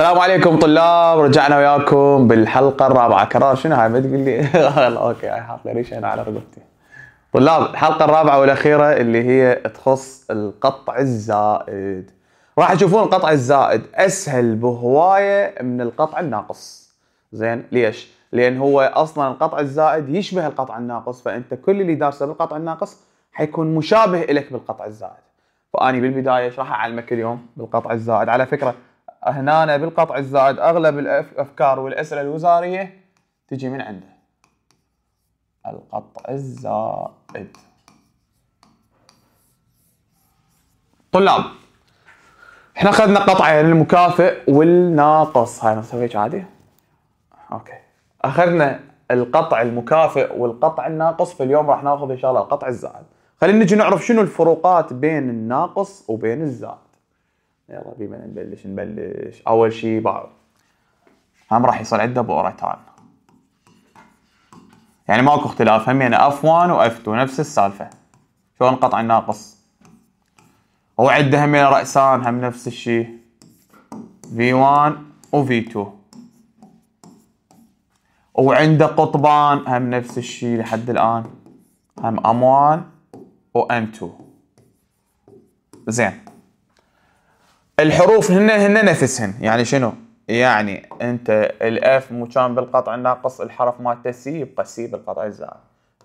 السلام عليكم طلاب رجعنا وياكم بالحلقه الرابعه كرار شنو هاي ما تقول لي اوكي هاي حاط لي ريشه على رقبتي طلاب الحلقه الرابعه والاخيره اللي هي تخص القطع الزائد راح تشوفون القطع الزائد اسهل بهوايه من القطع الناقص زين ليش لان هو اصلا القطع الزائد يشبه القطع الناقص فانت كل اللي دارسه بالقطع الناقص حيكون مشابه لك بالقطع الزائد فاني بالبدايه ايش راح اعلمك اليوم بالقطع الزائد على فكره هنا بالقطع الزائد اغلب الافكار والاسئله الوزاريه تجي من عنده القطع الزائد طلاب احنا اخذنا قطعين المكافئ والناقص هاي نسوي هيك عادي اوكي اخذنا القطع المكافئ والقطع الناقص فاليوم راح ناخذ ان شاء الله القطع الزائد خلينا نجي نعرف شنو الفروقات بين الناقص وبين الزائد يلا بينا نبلش نبلش اول شيء هم راح يصير عندنا بورتان يعني ماكو اختلاف هم يعني اف 1 واف 2 نفس السالفه شلون قطع الناقص هو عنده هم رأسان هم نفس الشيء في 1 و V2 وعنده قطبان هم نفس الشيء لحد الآن هم ام 1 و M2 زين الحروف هن هن نفسهن يعني شنو؟ يعني انت الاف مو كان بالقطع الناقص الحرف مالته سي يبقى سي بالقطع الزائد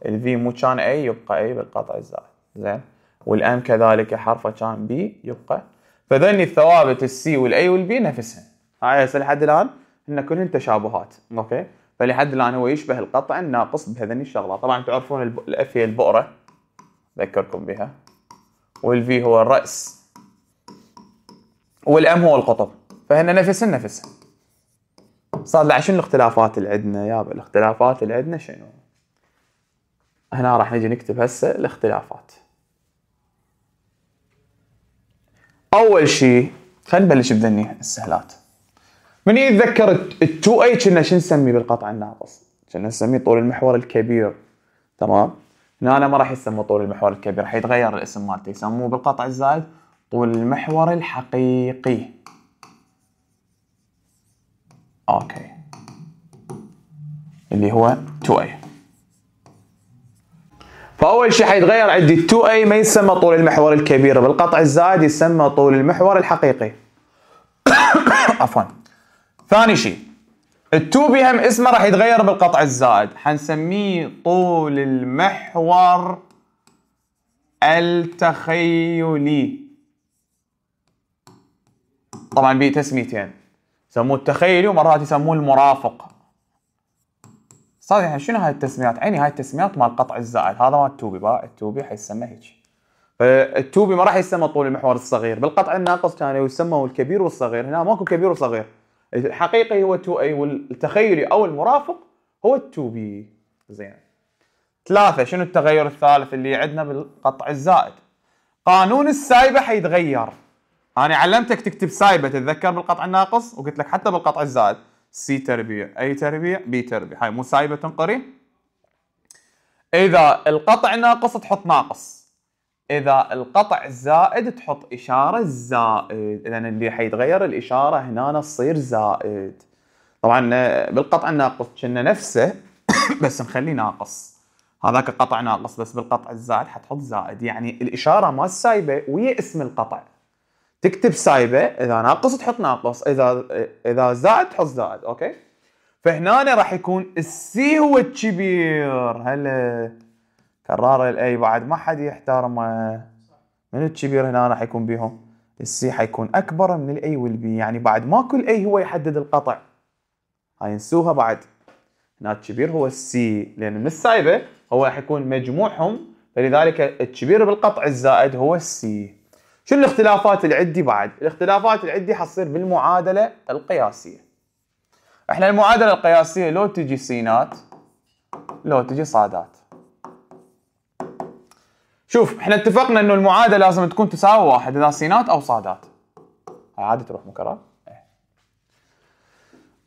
الفي مو كان اي يبقى اي بالقطع الزائد زين والام كذلك حرفه كان بي يبقى فذني الثوابت السي والاي والبي نفسها هاي هسه لحد الان هن كلهن تشابهات اوكي فلحد الان هو يشبه القطع الناقص بهذني الشغلات طبعا تعرفون الاف هي البؤره اذكركم بها والفي هو الراس والام هو القطب فهنا نفس نفسها صار له شنو الاختلافات اللي عندنا يابا الاختلافات اللي عندنا شنو هنا راح نجي نكتب هسه الاختلافات اول شيء خلينا نبلش بذني السهلات من يتذكر ال 2 اي كنا شو نسميه بالقطع الناقص؟ كنا نسميه طول المحور الكبير تمام؟ هنا أنا ما راح يسمى طول المحور الكبير راح يتغير الاسم مالته يسموه بالقطع الزائد طول المحور الحقيقي اوكي اللي هو 2A فأول شيء حيتغير عندي ال 2A ما يسمى طول المحور الكبير بالقطع الزائد يسمى طول المحور الحقيقي عفوا ثاني شيء ال 2B هم اسمه راح يتغير بالقطع الزائد حنسميه طول المحور التخيلي طبعا به تسميتين يسموه التخيلي ومرات يسموه المرافق صار يعني شنو هاي التسميات؟ عيني هاي التسميات مال قطع الزائد هذا مال التوبي بقى التوبي حيسمى هيك فالتوبي ما راح يسمى طول المحور الصغير بالقطع الناقص كانوا يسموا الكبير والصغير هنا ماكو كبير وصغير الحقيقي هو التو اي والتخيلي او المرافق هو التوبي زين ثلاثة شنو التغير الثالث اللي عندنا بالقطع الزائد قانون السايبة حيتغير انا علمتك تكتب سايبه تتذكر بالقطع الناقص وقلت لك حتى بالقطع الزائد سي تربيع اي تربيع بي تربيع هاي مو سايبه تنقري اذا القطع ناقص تحط ناقص اذا القطع زائد تحط اشاره زائد لان اللي حيتغير الاشاره هنا تصير زائد طبعا آه، بالقطع الناقص كنا نفسه بس نخليه ناقص هذاك قطع ناقص بس بالقطع الزائد حتحط زائد يعني الاشاره ما سايبة ويا اسم القطع تكتب سايبه اذا ناقص تحط ناقص اذا اذا زائد تحط زائد اوكي فهنا راح يكون السي هو الكبير هلا كرار الاي بعد ما حد يحترمه من الكبير هنا راح يكون بيهم السي حيكون اكبر من الاي والبي يعني بعد ما كل اي هو يحدد القطع هاي نسوها بعد هنا الكبير هو السي لان من السايبه هو راح يكون مجموعهم فلذلك الكبير بالقطع الزائد هو السي شو الاختلافات اللي عندي بعد؟ الاختلافات اللي عندي حتصير بالمعادله القياسيه. احنا المعادله القياسيه لو تجي سينات لو تجي صادات. شوف احنا اتفقنا انه المعادله لازم تكون تساوي واحد اذا سينات او صادات. عادي تروح مكرر. إيه.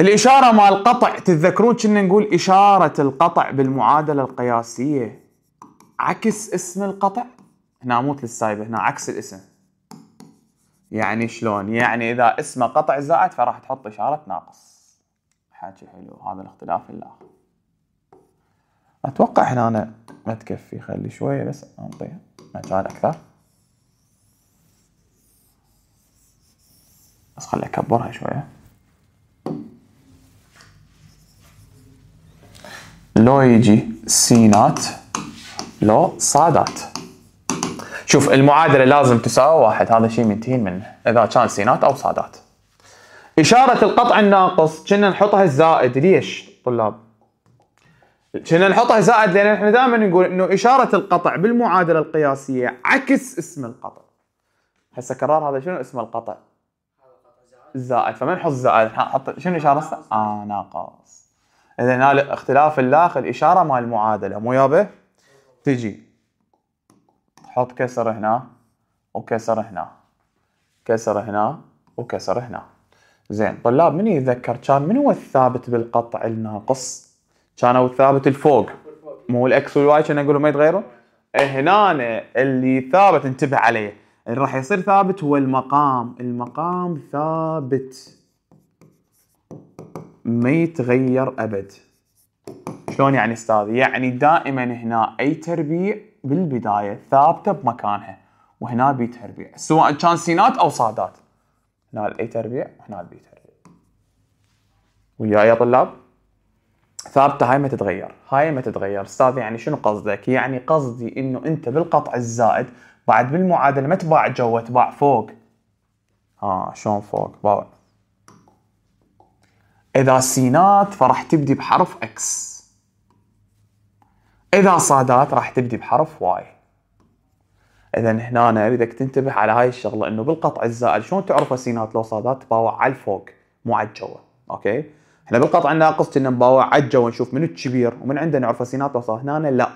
الإشارة مع القطع تتذكرون كنا نقول إشارة القطع بالمعادلة القياسية عكس اسم القطع هنا موت للسايبة هنا عكس الاسم يعني شلون؟ يعني اذا اسمه قطع زائد فراح تحط اشاره ناقص. حاجه حلو هذا الاختلاف الاخر. اتوقع هنا أنا ما تكفي خلي شويه بس انطيها مجال اكثر. بس خلي اكبرها شويه. لو يجي سينات لو صادات شوف المعادله لازم تساوي واحد هذا شيء منتهين منه اذا كان سينات او صادات اشاره القطع الناقص كنا نحطها الزائد ليش طلاب كنا نحطها زائد لان احنا دائما نقول انه اشاره القطع بالمعادله القياسيه عكس اسم القطع هسه كرار هذا شنو اسم القطع زائد فما نحط زائد نحط شنو اشاره اه ناقص اذا هنا اختلاف اللاخ الاشاره مال المعادله مو يابه تجي حط كسر هنا وكسر هنا كسر هنا وكسر هنا زين طلاب من يتذكر كان من هو الثابت بالقطع الناقص كان هو الثابت الفوق مو الاكس والواي كان اقول ما يتغيروا إيه، هنا اللي ثابت انتبه عليه اللي راح يصير ثابت هو المقام المقام ثابت ما يتغير ابد شلون يعني استاذ يعني دائما هنا اي تربيع بالبدايه ثابته بمكانها وهنا بي تربيع سواء كان سينات او صادات هنا الاي تربيع وهنا البي تربيع وياي يا طلاب ثابته هاي ما تتغير هاي ما تتغير استاذ يعني شنو قصدك يعني قصدي انه انت بالقطع الزائد بعد بالمعادله ما تباع جوا تباع فوق ها آه، شلون فوق باو اذا سينات فراح تبدي بحرف اكس إذا صادات راح تبدي بحرف واي إذا هنا بدك تنتبه على هاي الشغلة إنه بالقطع الزائد شلون تعرف السينات لو صادات تباوع على الفوق مو على الجوة أوكي احنا بالقطع الناقص كنا نباوع على الجوة نشوف من الكبير ومن عنده نعرف السينات لو صادات هنا لا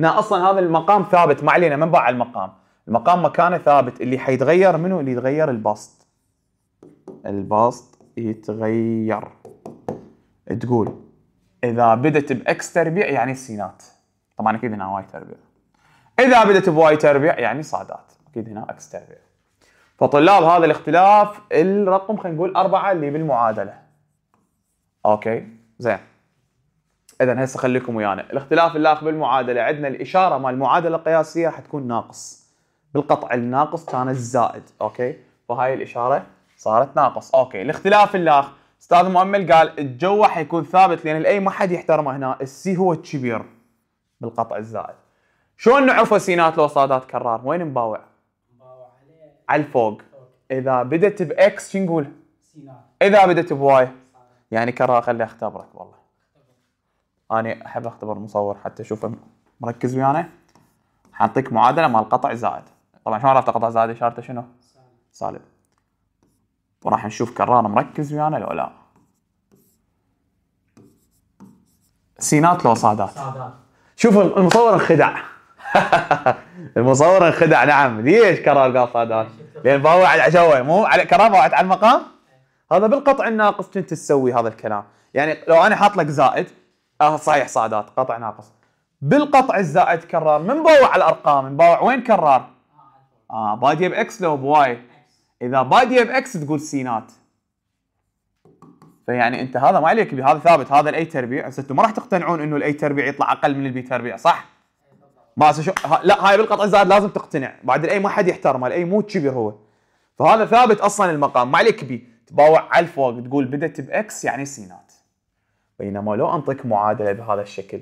هنا أصلا هذا المقام ثابت ما علينا من باع على المقام المقام مكانه ثابت اللي حيتغير منه اللي يتغير البسط البسط يتغير تقول اذا بدت باكس تربيع يعني السينات طبعا اكيد هنا واي تربيع اذا بدت بواي تربيع يعني صادات اكيد هنا اكس تربيع فطلاب هذا الاختلاف الرقم خلينا نقول أربعة اللي بالمعادلة اوكي زين اذا هسه خليكم ويانا الاختلاف اللاخ بالمعادلة عندنا الإشارة مال المعادلة القياسية حتكون ناقص بالقطع الناقص كانت زائد اوكي فهاي الإشارة صارت ناقص اوكي الاختلاف اللاخ استاذ مؤمل قال الجو حيكون ثابت لان الاي ما حد يحترمه هنا السي هو الكبير بالقطع الزائد شلون نعرف سينات لو صادات كرار وين مباوع مباوع عليه على الفوق اذا بدت باكس شو نقول؟ سينات اذا بدت بواي يعني كرار خلي اختبرك والله انا احب اختبر المصور حتى اشوفه مركز ويانا حاعطيك معادله مال قطع زائد طبعا شلون عرفت قطع زائد اشارته شنو؟ سالب وراح نشوف كرار مركز ويانا لو لا سينات لو صادات صادات شوف المصور انخدع المصور انخدع نعم ليش كرار قال صادات؟ لان باوع على شو مو على كرامة على المقام هذا بالقطع الناقص كنت تسوي هذا الكلام يعني لو انا حاط لك زائد آه صحيح صادات قطع ناقص بالقطع الزائد كرار من باوع على الارقام من باوع وين كرار؟ اه بادي باكس لو بواي اذا بادي باكس تقول سينات فيعني انت هذا ما عليك بهذا هذا ثابت هذا الاي تربيع بس انتم ما راح تقتنعون انه الاي تربيع يطلع اقل من البي تربيع صح؟ ما شو... ها... لا هاي بالقطع الزائد لازم تقتنع بعد الاي ما حد يحترمه الاي مو كبير هو فهذا ثابت اصلا المقام ما عليك بي تباوع على الفوق تقول بدت باكس يعني سينات بينما لو انطيك معادله بهذا الشكل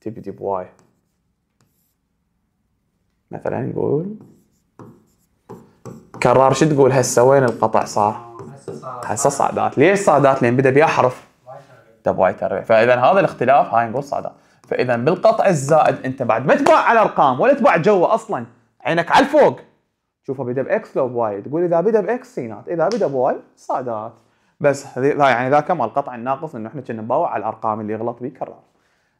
تبدي بواي مثلا نقول كرار شو تقول هسه وين القطع صار؟ هسه الصعدات ليش صعدات لان بدا حرف طب واي تربيع فاذا هذا الاختلاف هاي نقول صعدات فاذا بالقطع الزائد انت بعد ما تباع على ارقام ولا تباع جوا اصلا عينك على الفوق شوفه بدا باكس لو بواي تقول اذا بدا باكس سينات اذا بدا بواي صعدات بس يعني ذاك مال القطع الناقص انه احنا كنا نباوع على الارقام اللي غلط بيكرر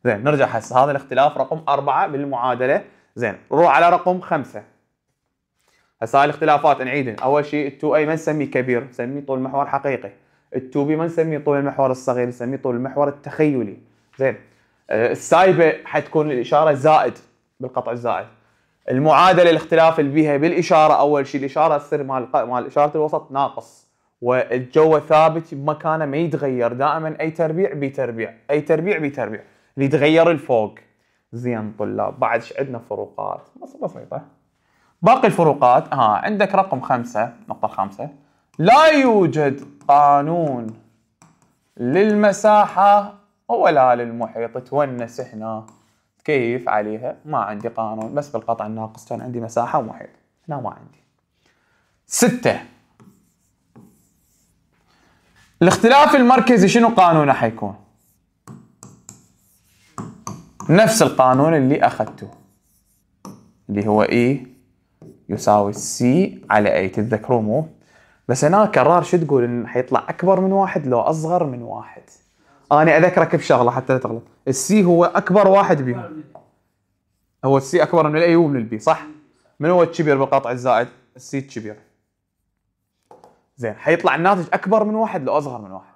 زين نرجع هسه هذا الاختلاف رقم اربعه بالمعادله زين نروح على رقم خمسه هسه هاي الاختلافات نعيدن اول شيء 2 اي ما نسميه كبير نسميه طول محور حقيقي 2 بي ما نسميه طول المحور الصغير نسميه طول المحور التخيلي زين آه، السايبه حتكون الاشاره زائد بالقطع الزائد المعادله الاختلاف اللي بيها بالاشاره اول شيء الاشاره تصير مال مال اشاره الوسط ناقص والجو ثابت بمكانه ما يتغير دائما اي تربيع بتربيع اي تربيع بتربيع اللي يتغير الفوق زين طلاب بعد ايش عندنا فروقات بسيطه باقي الفروقات ها عندك رقم خمسة نقطة خمسة لا يوجد قانون للمساحة ولا للمحيط تونس هنا كيف عليها ما عندي قانون بس بالقطع الناقص كان عندي مساحة ومحيط هنا ما عندي ستة الاختلاف المركزي شنو قانونه حيكون نفس القانون اللي أخذته اللي هو إيه يساوي السي على اي تتذكرون مو؟ بس هنا كرار شو تقول ان حيطلع اكبر من واحد لو اصغر من واحد انا اذكرك بشغله حتى لا تغلط السي هو اكبر واحد بيهم هو السي اكبر من الاي ومن البي صح؟ من هو الكبير بالقطع الزائد؟ السي الكبير زين حيطلع الناتج اكبر من واحد لو اصغر من واحد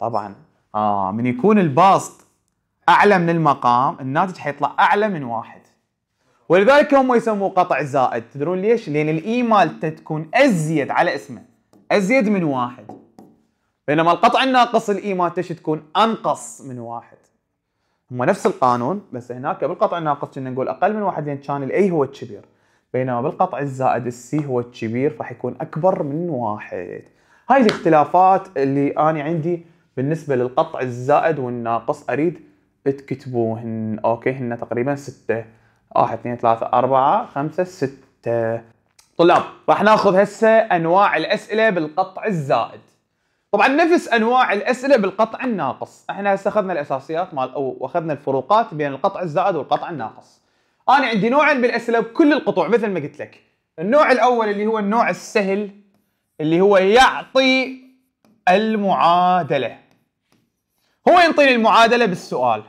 طبعا اه من يكون الباسط اعلى من المقام الناتج حيطلع اعلى من واحد ولذلك هم يسموه قطع زائد تدرون ليش؟ لأن الإي مالته تكون أزيد على اسمه أزيد من واحد بينما القطع الناقص الإي مالته تكون أنقص من واحد هم نفس القانون بس هناك بالقطع الناقص كنا نقول أقل من واحد لأن كان الأي هو الكبير بينما بالقطع الزائد السي هو الكبير راح يكون أكبر من واحد هاي الاختلافات اللي أنا عندي بالنسبة للقطع الزائد والناقص أريد تكتبوهن أوكي هن تقريبا ستة 1 2 3 4 5 6 طلاب راح ناخذ هسه انواع الاسئله بالقطع الزائد طبعا نفس انواع الاسئله بالقطع الناقص احنا هسه اخذنا الاساسيات مال او اخذنا الفروقات بين القطع الزائد والقطع الناقص انا عندي نوعين بالاسئله بكل القطوع مثل ما قلت لك النوع الاول اللي هو النوع السهل اللي هو يعطي المعادله هو ينطيني المعادله بالسؤال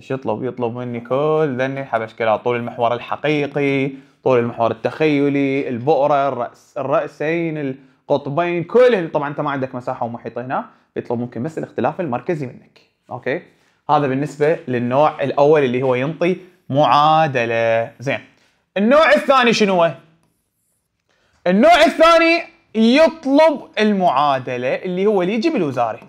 ايش يطلب يطلب مني كل ذني الحبشكلات طول المحور الحقيقي طول المحور التخيلي البؤره الراس الراسين القطبين كلهم طبعا انت ما عندك مساحه ومحيط هنا يطلب ممكن بس الاختلاف المركزي منك اوكي هذا بالنسبه للنوع الاول اللي هو ينطي معادله زين النوع الثاني شنو النوع الثاني يطلب المعادله اللي هو اللي يجي بالوزاري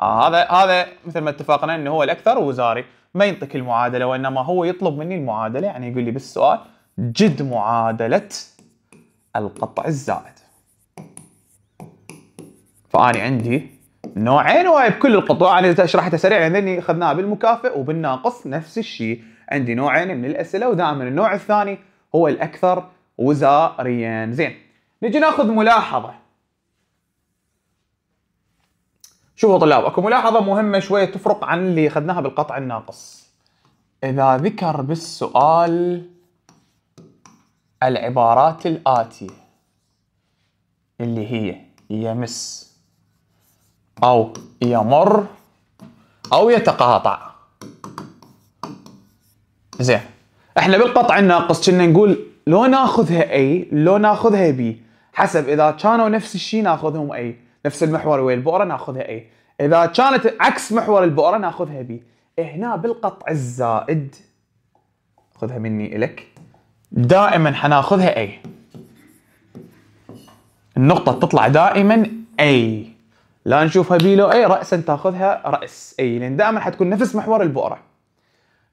آه هذا هذا مثل ما اتفقنا انه هو الاكثر وزاري ما ينطيك المعادله وانما هو يطلب مني المعادله يعني يقول لي بالسؤال جد معادله القطع الزائد فانا عندي نوعين وهي بكل القطوع انا شرحتها سريع لاني يعني اخذناها بالمكافئ وبالناقص نفس الشيء عندي نوعين من الاسئله ودائما النوع الثاني هو الاكثر وزاريا زين نجي ناخذ ملاحظه شوفوا طلاب اكو ملاحظه مهمه شويه تفرق عن اللي اخذناها بالقطع الناقص اذا ذكر بالسؤال العبارات الاتيه اللي هي يمس او يمر او يتقاطع زين احنا بالقطع الناقص كنا نقول لو ناخذها اي لو ناخذها بي حسب اذا كانوا نفس الشيء ناخذهم اي نفس المحور ويا البؤره ناخذها اي اذا كانت عكس محور البؤره ناخذها بي إيه هنا بالقطع الزائد خذها مني الك دائما حناخذها اي النقطه تطلع دائما اي لا نشوفها بي لو اي راسا تاخذها راس اي لان دائما حتكون نفس محور البؤره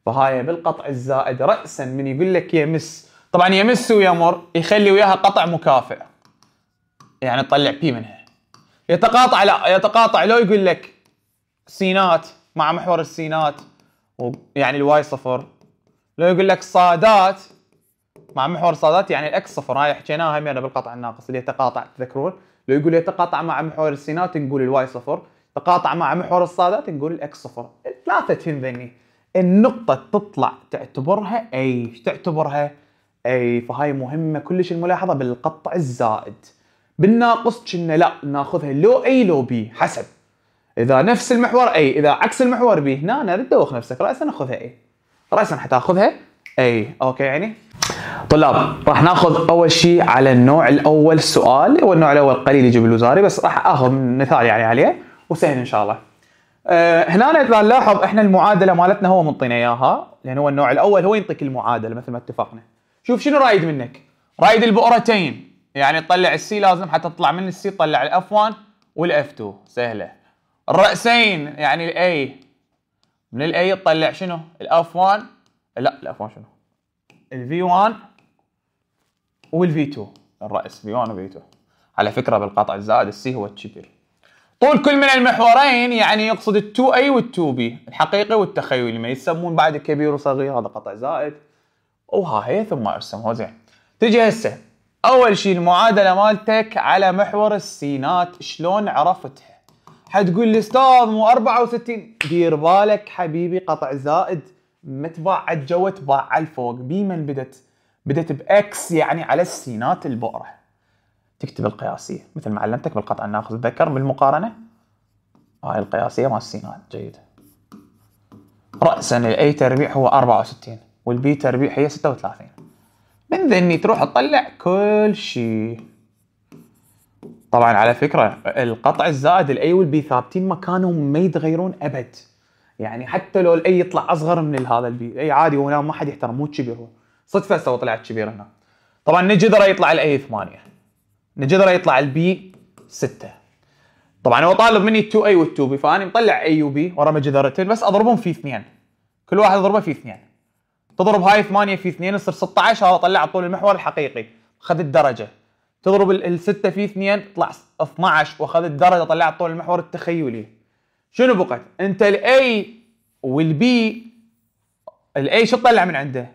فهاي بالقطع الزائد راسا من يقول لك يمس طبعا يمس ويمر يخلي وياها قطع مكافئ يعني تطلع بي منها يتقاطع لا يتقاطع لو يقول لك سينات مع محور السينات يعني الواي صفر لو يقول لك صادات مع محور صادات يعني الاكس صفر هاي حكيناها همينه بالقطع الناقص اللي يتقاطع تذكرون لو يقول يتقاطع مع محور السينات نقول الواي صفر تقاطع مع محور الصادات نقول الاكس صفر ثلاثه تنذني النقطة تطلع تعتبرها اي تعتبرها اي فهاي مهمة كلش الملاحظة بالقطع الزائد بالناقص كنا لا ناخذها لو اي لو بي حسب اذا نفس المحور اي اذا عكس المحور بي هنا أنا دوخ نفسك راسا ناخذها اي راسا حتاخذها اي اوكي يعني طلاب راح ناخذ اول شيء على النوع الاول سؤال هو النوع الاول قليل يجيب الوزاري بس راح اخذ مثال يعني عليه وسهل ان شاء الله أه هنا اذا نلاحظ احنا المعادله مالتنا هو منطينا اياها لان هو النوع الاول هو ينطيك المعادله مثل ما اتفقنا شوف شنو رايد منك رايد البؤرتين يعني تطلع السي لازم حتى تطلع من السي تطلع الاف 1 والاف 2 سهله الرأسين يعني الاي من الاي تطلع شنو؟ الاف 1 لا الاف 1 شنو؟ الفي 1 والفي 2 الرأس في 1 وفي 2 على فكره بالقطع الزائد السي هو الكبير طول كل من المحورين يعني يقصد ال 2 اي وال 2 بي الحقيقي والتخيلي ما يسمون بعد كبير وصغير هذا قطع زائد وها هي ثم هو زين تجي هسه اول شيء المعادله مالتك على محور السينات شلون عرفتها حتقول لي استاذ مو 64 دير بالك حبيبي قطع زائد ما تباعد جوا تباع على الفوق بي من بدت بدت باكس يعني على السينات البؤره تكتب القياسيه مثل ما علمتك بالقطع الناقص تذكر بالمقارنه هاي القياسيه مال السينات جيد راسا الاي تربيع هو 64 والبي تربيع هي 36 من ذني تروح تطلع كل شيء طبعا على فكره القطع الزائد الاي والبي ثابتين مكانهم ما يتغيرون ابد يعني حتى لو الاي يطلع اصغر من هذا البي اي عادي هو ما حد يحترم مو كبير هو صدفه سوى طلعت كبير هنا طبعا نجدر يطلع الاي 8 نجدر يطلع البي 6 طبعا هو طالب مني 2 اي وال2 بي فاني مطلع اي وبي ورا مجدرتين بس اضربهم في اثنين كل واحد اضربه في اثنين تضرب هاي 8 في 2 يصير 16 هذا طلع طول المحور الحقيقي خذ الدرجه تضرب ال 6 في 2 تطلع 12 واخذ الدرجه طلع طول المحور التخيلي شنو بقت انت الاي والبي الاي شو تطلع من عنده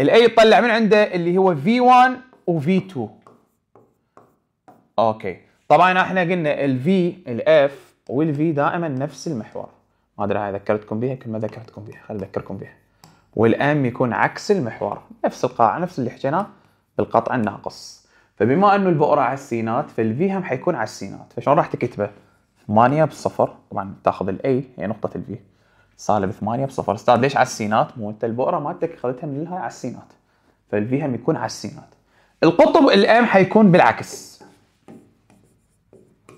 الاي تطلع من عنده اللي هو في 1 وفي 2 اوكي طبعا احنا قلنا الفي الاف والفي دائما نفس المحور ما ادري هاي ذكرتكم بها كل ما ذكرتكم بها خل اذكركم بها والام يكون عكس المحور نفس القاعه نفس اللي حكيناه بالقطع الناقص فبما انه البؤره على السينات فالفي هم حيكون على السينات فشلون راح تكتبه 8 بالصفر طبعا تاخذ الاي هي نقطه الفي سالب 8 بصفر استاذ ليش على السينات مو انت البؤره مالتك اخذتها من الهاي على السينات فالفي هم يكون على السينات القطب الام حيكون بالعكس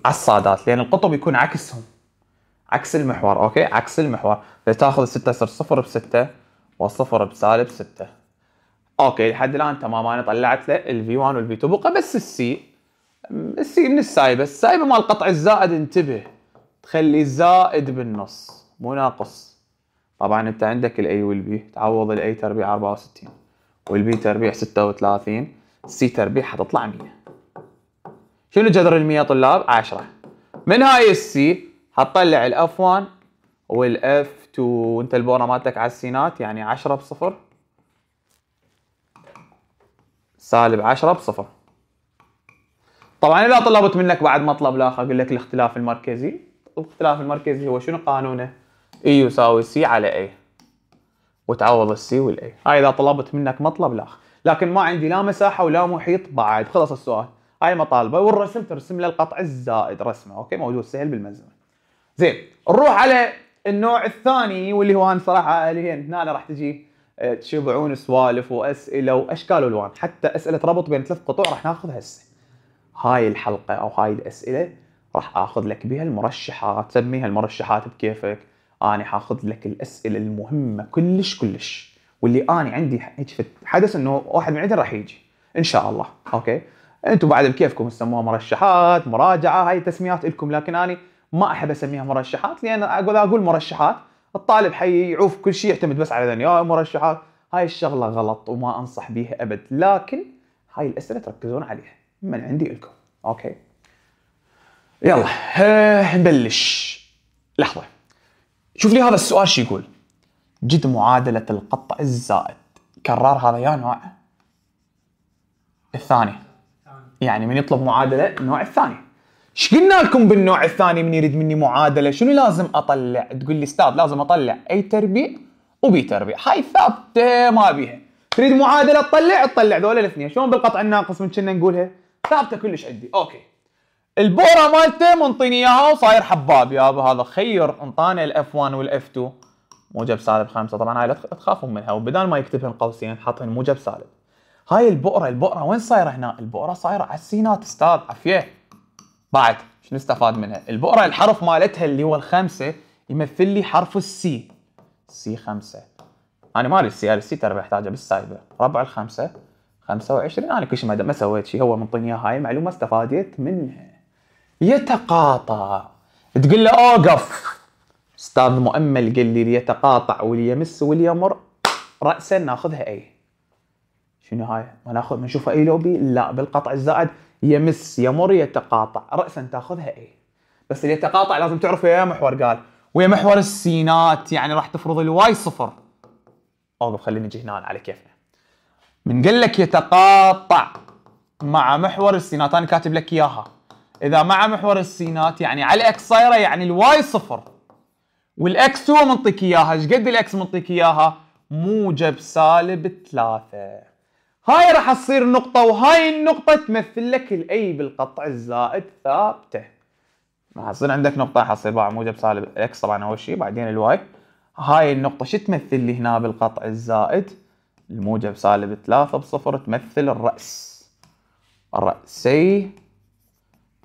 على الصادات لان القطب يكون عكسهم عكس المحور اوكي عكس المحور فتاخذ 6 يصير صفر ب 6 والصفر بسالب 6 اوكي لحد الان تمام انا طلعت له الفي 1 والفي 2 بقى بس السي السي من السايبه السايبه مال قطع الزائد انتبه تخلي زائد بالنص مو ناقص طبعا انت عندك الاي والبي تعوض الاي تربيع 64 والبي تربيع 36 السي تربيع حتطلع 100 شنو جذر ال 100 طلاب 10 من هاي السي حطلع الاف 1 والاف زفت وانت البونه مالتك على السينات يعني 10 بصفر سالب 10 بصفر طبعا اذا طلبت منك بعد مطلب لاخر اقول لك الاختلاف المركزي الاختلاف المركزي هو شنو قانونه اي يساوي سي على اي وتعوض السي والاي هاي اذا طلبت منك مطلب لاخر لكن ما عندي لا مساحه ولا محيط بعد خلص السؤال هاي مطالبه والرسم ترسم له القطع الزائد رسمه اوكي موجود سهل بالملزمه زين نروح على النوع الثاني واللي هو انا صراحه اللي هنا هنا راح تجي آه، تشبعون سوالف واسئله واشكال والوان حتى اسئله ربط بين ثلاث قطوع راح ناخذها هسه هاي الحلقه او هاي الاسئله راح اخذ لك بها المرشحات سميها المرشحات بكيفك انا حاخذ لك الاسئله المهمه كلش كلش واللي انا عندي هيك حدث انه واحد من عندنا راح يجي ان شاء الله اوكي انتم بعد بكيفكم تسموها مرشحات مراجعه هاي تسميات لكم لكن انا ما احب اسميها مرشحات لان اقول اقول مرشحات الطالب حيعوف كل شيء يعتمد بس على ذني يا مرشحات هاي الشغله غلط وما انصح بيها ابد لكن هاي الاسئله تركزون عليها من عندي لكم اوكي يلا نبلش لحظه شوف لي هذا السؤال شو يقول جد معادله القطع الزائد كرر هذا يا نوع الثاني يعني من يطلب معادله النوع الثاني ايش قلنا لكم بالنوع الثاني من يريد مني معادله شنو لازم اطلع تقول لي استاذ لازم اطلع اي تربيع وبي تربيع هاي ثابته ما بيها تريد معادله تطلع تطلع ذولا الاثنين شلون بالقطع الناقص من كنا نقولها ثابته كلش عندي اوكي البوره مالته منطيني اياها وصاير حباب يابا هذا خير انطانا الاف 1 والاف 2 موجب سالب خمسة طبعا هاي لا تخافون منها وبدال ما يكتبهن قوسين حاطهن موجب سالب هاي البؤره البؤره وين صايره هنا؟ البؤره صايره على السينات استاذ عفيه بعد شنو استفاد منها؟ البقره الحرف مالتها اللي هو الخمسه يمثل لي حرف السي سي خمسه انا ما اريد السي السي ترى بحتاجها بالسايبر ربع الخمسه 25 انا كل شيء ما سويت شيء هو منطيني اياها هاي المعلومه استفاديت منها يتقاطع تقول له اوقف استاذ مؤمل قال لي يتقاطع وليمس وليمر راسا ناخذها اي شنو هاي؟ ما ناخذ نشوفها اي لوبي؟ لا بالقطع الزائد يمس يمر يتقاطع راسا تاخذها اي بس اللي يتقاطع لازم تعرف يا محور قال ويا محور السينات يعني راح تفرض الواي صفر اوقف خليني نجي هنا على كيفنا من قال لك يتقاطع مع محور السينات انا كاتب لك اياها اذا مع محور السينات يعني على الاكس صايره يعني الواي صفر والاكس هو منطيك اياها ايش قد الاكس منطيك اياها موجب سالب ثلاثه هاي راح تصير نقطة وهاي النقطة تمثل لك الاي بالقطع الزائد ثابتة راح تصير عندك نقطة راح تصير باع موجب سالب اكس طبعا اول شيء بعدين الواي هاي النقطة شو تمثل لي هنا بالقطع الزائد الموجب سالب ثلاثة بصفر تمثل الرأس الرأسي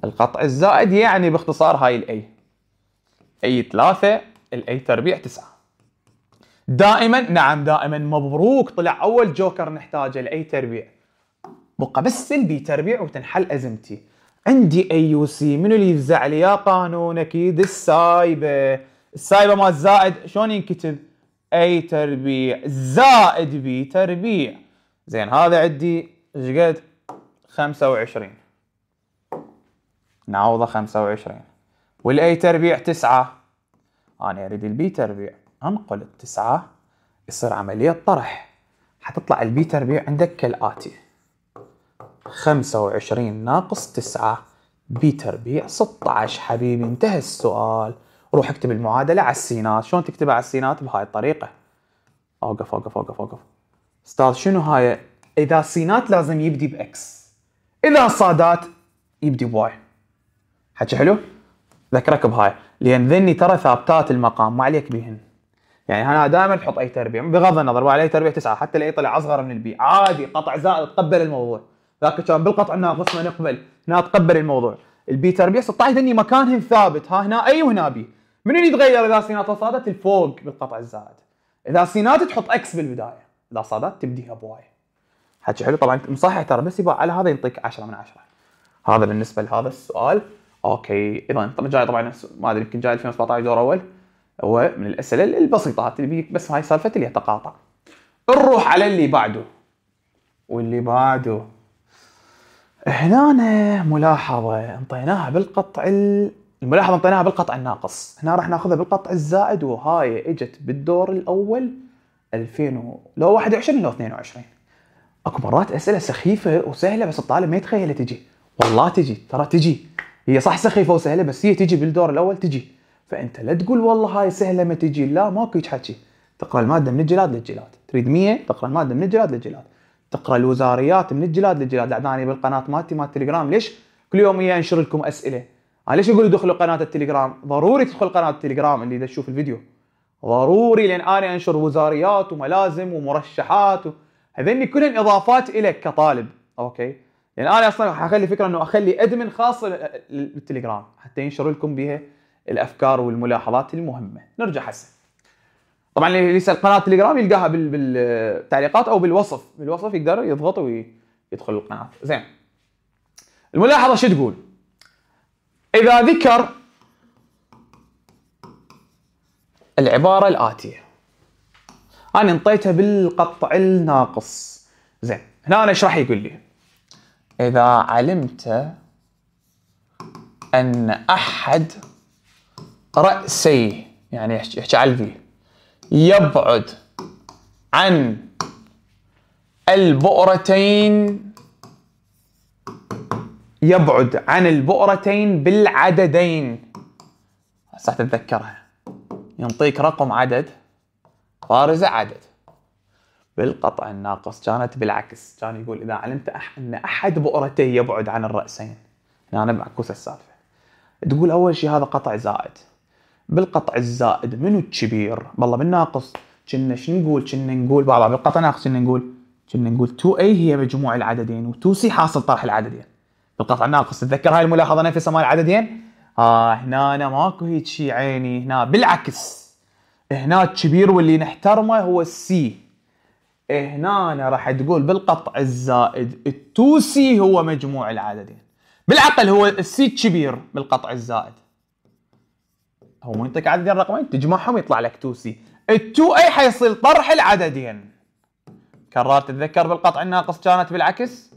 القطع الزائد يعني باختصار هاي الاي اي ثلاثة الاي تربيع تسعة دائما نعم دائما مبروك طلع اول جوكر نحتاجه لاي تربيع بقى بس سلبي تربيع وتنحل ازمتي عندي اي يو سي منو اللي يفزع لي يا قانون اكيد السايبه السايبه مال زائد شلون ينكتب اي تربيع زائد بي تربيع زين هذا عندي ايش قد 25 نعوضه 25 والاي تربيع 9 انا اريد البي تربيع انقل التسعة يصير عملية طرح حتطلع البي تربيع عندك كالآتي خمسة وعشرين ناقص تسعة بي تربيع عشر حبيبي انتهى السؤال روح اكتب المعادلة على السينات شلون تكتبها على السينات بهاي الطريقة اوقف اوقف اوقف اوقف استاذ شنو هاي اذا سينات لازم يبدي باكس اذا صادات يبدي بواي حكي حلو ذكرك بهاي لان ذني ترى ثابتات المقام ما عليك بهن يعني انا دائما تحط اي تربيع بغض النظر وعلى اي تربيع تسعه حتى لو طلع اصغر من البي عادي قطع زائد تقبل الموضوع ذاك كان بالقطع الناقص ما نقبل هنا تقبل الموضوع البي تربيع 16 لاني مكانهم ثابت ها هنا اي وهنا بي من اللي يتغير اذا سينات صادت الفوق بالقطع الزائد اذا سينات تحط اكس بالبدايه اذا صادت تبديها بواي حكي حلو طبعا مصحح ترى بس يبقى على هذا ينطيك 10 من 10 هذا بالنسبه لهذا السؤال اوكي اذا طبعا جاي طبعا ما ادري يمكن جاي 2017 دور اول هو من الاسئله البسيطه اللي بيك بس هاي سالفه اللي يتقاطع نروح على اللي بعده واللي بعده هنا ملاحظه انطيناها بالقطع الملاحظه انطيناها بالقطع الناقص هنا راح ناخذها بالقطع الزائد وهاي اجت بالدور الاول 2000 و... لو 21 لو 22 اكو مرات اسئله سخيفه وسهله بس الطالب ما يتخيلها تجي والله تجي ترى تجي هي صح سخيفه وسهله بس هي تجي بالدور الاول تجي فانت لا تقول والله هاي سهله ما تجي لا ماكو هيك حكي تقرا الماده من الجلاد للجلاد تريد 100 تقرا الماده من الجلاد للجلاد تقرا الوزاريات من الجلاد للجلاد انا بالقناه مالتي مال التليجرام ليش كل يوم وياي انشر لكم اسئله انا ليش اقول دخلوا قناه التليجرام ضروري تدخل قناه التليجرام اللي تشوف الفيديو ضروري لان انا انشر وزاريات وملازم ومرشحات و... هذني كلهم اضافات الك كطالب اوكي لان انا اصلا حخلي فكره انه اخلي ادمن خاص للتليجرام حتى ينشر لكم بها الافكار والملاحظات المهمه نرجع هسه طبعا اللي يسال قناه تليجرام يلقاها بالتعليقات او بالوصف بالوصف يقدر يضغط ويدخل القناه زين الملاحظه شو تقول اذا ذكر العباره الاتيه انا انطيتها بالقطع الناقص زين هنا انا ايش راح يقول لي اذا علمت ان احد رأسي يعني يحكي على الفي يبعد عن البؤرتين يبعد عن البؤرتين بالعددين هسه تتذكرها ينطيك رقم عدد بارزة عدد بالقطع الناقص كانت بالعكس كان يقول إذا علمت أح أن أحد بؤرتيه يبعد عن الرأسين هنا يعني أنا معكوسة السالفة تقول أول شيء هذا قطع زائد بالقطع الزائد منو الكبير بالله بالناقص كنا شنو نقول كنا نقول بعض بالقطع ناقص كنا نقول كنا نقول 2a هي مجموع العددين و2c حاصل طرح العددين بالقطع الناقص تتذكر هاي الملاحظه نفسها مال العددين اه هنا أنا ماكو هيك شيء عيني هنا بالعكس هنا الكبير واللي نحترمه هو السي هنا أنا راح تقول بالقطع الزائد سي هو مجموع العددين بالعقل هو السي الكبير بالقطع الزائد هو يعطيك عددين رقمين تجمعهم يطلع لك 2 سي ال 2 اي حيصير طرح العددين كرار تتذكر بالقطع الناقص كانت بالعكس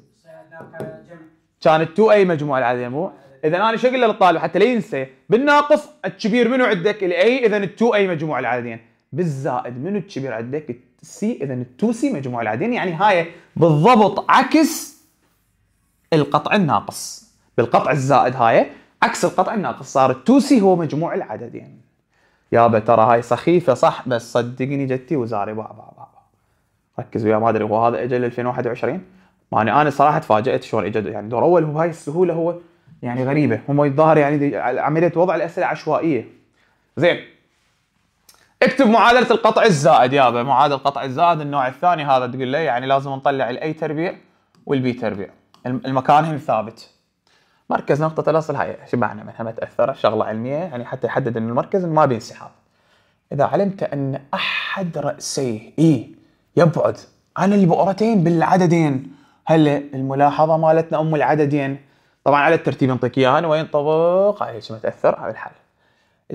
كانت 2 اي مجموع العددين مو اذا انا شو اقول للطالب حتى لا ينسى بالناقص الكبير منو عندك الاي اذا ال 2 اي مجموع العددين بالزائد منو الكبير عندك السي اذا ال 2 سي مجموع العددين يعني هاي بالضبط عكس القطع الناقص بالقطع الزائد هاي عكس القطع الناقص صار التوسي هو مجموع العددين يابا ترى هاي سخيفه صح بس صدقني جتي وزاري بابا بابا ركز ويا ما ادري هو هذا اجل 2021 ما انا انا صراحه تفاجات شلون اجى يعني دور اول بهاي السهوله هو يعني غريبه هم الظاهر يعني عمليه وضع الاسئله عشوائيه زين اكتب معادله القطع الزائد يابا معادله القطع الزائد النوع الثاني هذا تقول له يعني لازم نطلع الاي تربيع والبي تربيع المكانهم ثابت مركز نقطه الأصل هاي شبعنا منها ما تاثر شغله علميه يعني حتى يحدد ان المركز ما بينسحاب اذا علمت ان احد راسيه اي يبعد عن البؤرتين بالعددين هل الملاحظه مالتنا ام العددين طبعا على الترتيب ينطيك اياها وينطبق على ما تاثر على الحل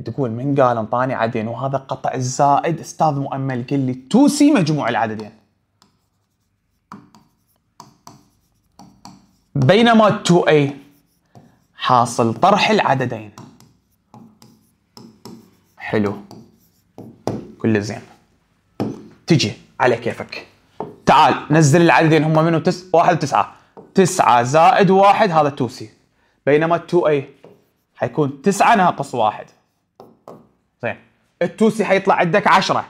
تقول من قال انطاني عددين وهذا قطع الزائد استاذ مؤمل قال لي توسي مجموع العددين بينما 2a حاصل طرح العددين حلو كل زين تجي على كيفك تعال نزل العددين هم منو تس... واحد وتسعة تسعة زائد واحد هذا 2 سي بينما 2 اي حيكون تسعة ناقص واحد زين ال سي حيطلع عندك 10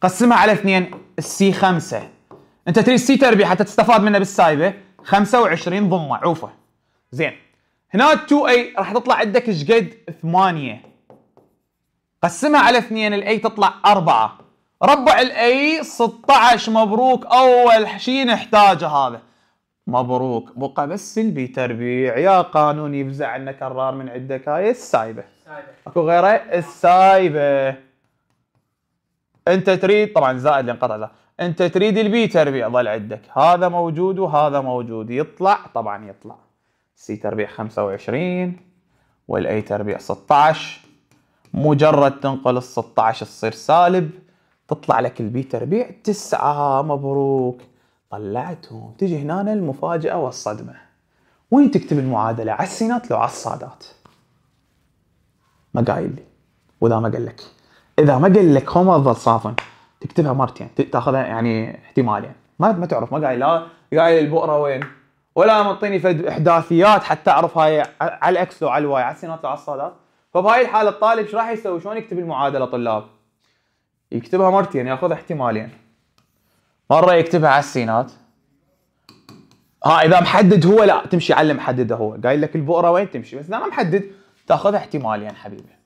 قسمها على اثنين السي خمسة انت تريد السي تربيع حتى تستفاد منه بالسايبه 25 ضمه عوفه زين هنا 2 اي راح تطلع عندك ايش قد 8 قسمها على 2 الاي تطلع 4 ربع الاي 16 مبروك اول شيء نحتاجه هذا مبروك بقى بس سلبي تربيع يا قانون يفزع عنا كرار من عندك هاي السايبه اكو غيره السايبه انت تريد طبعا زائد لانقطع زائد انت تريد البي تربيع ظل عندك هذا موجود وهذا موجود يطلع طبعا يطلع سي تربيع 25 والاي تربيع 16 مجرد تنقل ال 16 تصير سالب تطلع لك البي تربيع 9 مبروك طلعتهم تجي هنا المفاجأة والصدمة وين تكتب المعادلة على السينات لو على الصادات ما قايل لي واذا ما قال لك اذا ما قال لك هم ظل صافن تكتبها مرتين يعني، تاخذها يعني احتمالين يعني. ما ما تعرف ما قايل لا قايل البؤره وين ولا معطيني فد احداثيات حتى اعرف هاي على الاكس وعلى الواي على السينات وعلى الصادات فبهاي الحاله الطالب ايش راح يسوي شلون يكتب المعادله طلاب يكتبها مرتين يعني، ياخذ احتمالين مره يكتبها على السينات ها اذا محدد هو لا تمشي على المحدد هو قايل لك البؤره وين تمشي بس اذا ما محدد تاخذها احتمالين حبيبي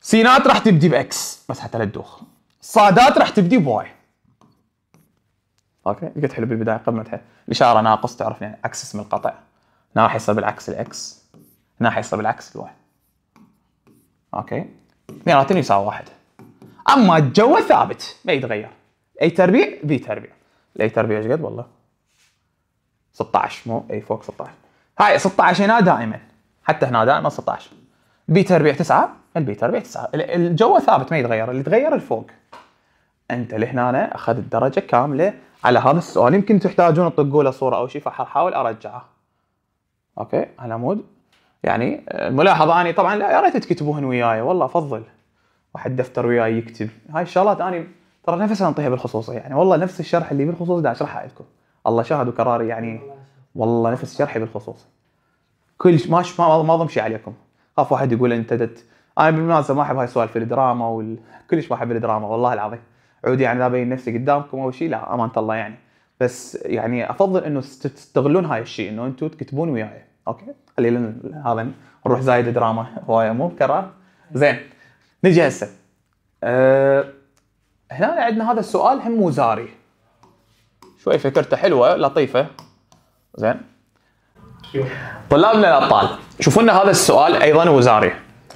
سينات راح تبدي باكس بس حتى لا تدوخ صادات راح تبدي بواي اوكي قلت حلو بالبدايه قبل ما تحل الاشاره ناقص تعرف يعني عكس اسم القطع هنا راح يصير بالعكس الاكس هنا راح يصير بالعكس الواي اوكي اثنيناتهم يساوي واحد اما الجو ثابت ما يتغير اي تربيع بي تربيع الاي تربيع ايش قد والله 16 مو اي فوق 16 هاي 16 هنا دائما حتى هنا دائما 16 بي تربيع 9 البيتا 4 9 الجو ثابت ما يتغير اللي تغير الفوق انت لهنا اخذت درجه كامله على هذا السؤال يمكن تحتاجون تطقوا له صوره او شيء فحاول ارجعه اوكي على مود يعني الملاحظه اني طبعا لا يا ريت تكتبوهن وياي والله افضل واحد دفتر وياي يكتب هاي الشغلات اني ترى نفسها انطيها بالخصوصي يعني والله نفس الشرح اللي بالخصوص دا اشرحها لكم الله شاهد وكراري يعني والله نفس شرحي بالخصوص كل ما ما ما ضمشي عليكم خاف واحد يقول انت انا بالمناسبه ما احب هاي السوالف الدراما وال... كلش ما احب الدراما والله العظيم عودي يعني لا ابين نفسي قدامكم او شيء لا امانه الله يعني بس يعني افضل انه تستغلون هاي الشيء انه انتم تكتبون وياي اوكي خلي لنا هذا نروح زايد دراما هوايه مو كرار زين نجي هسه أه... هنا عندنا هذا السؤال هم وزاري شوي فكرته حلوه لطيفه زين طلابنا الابطال شوفوا لنا هذا السؤال ايضا وزاري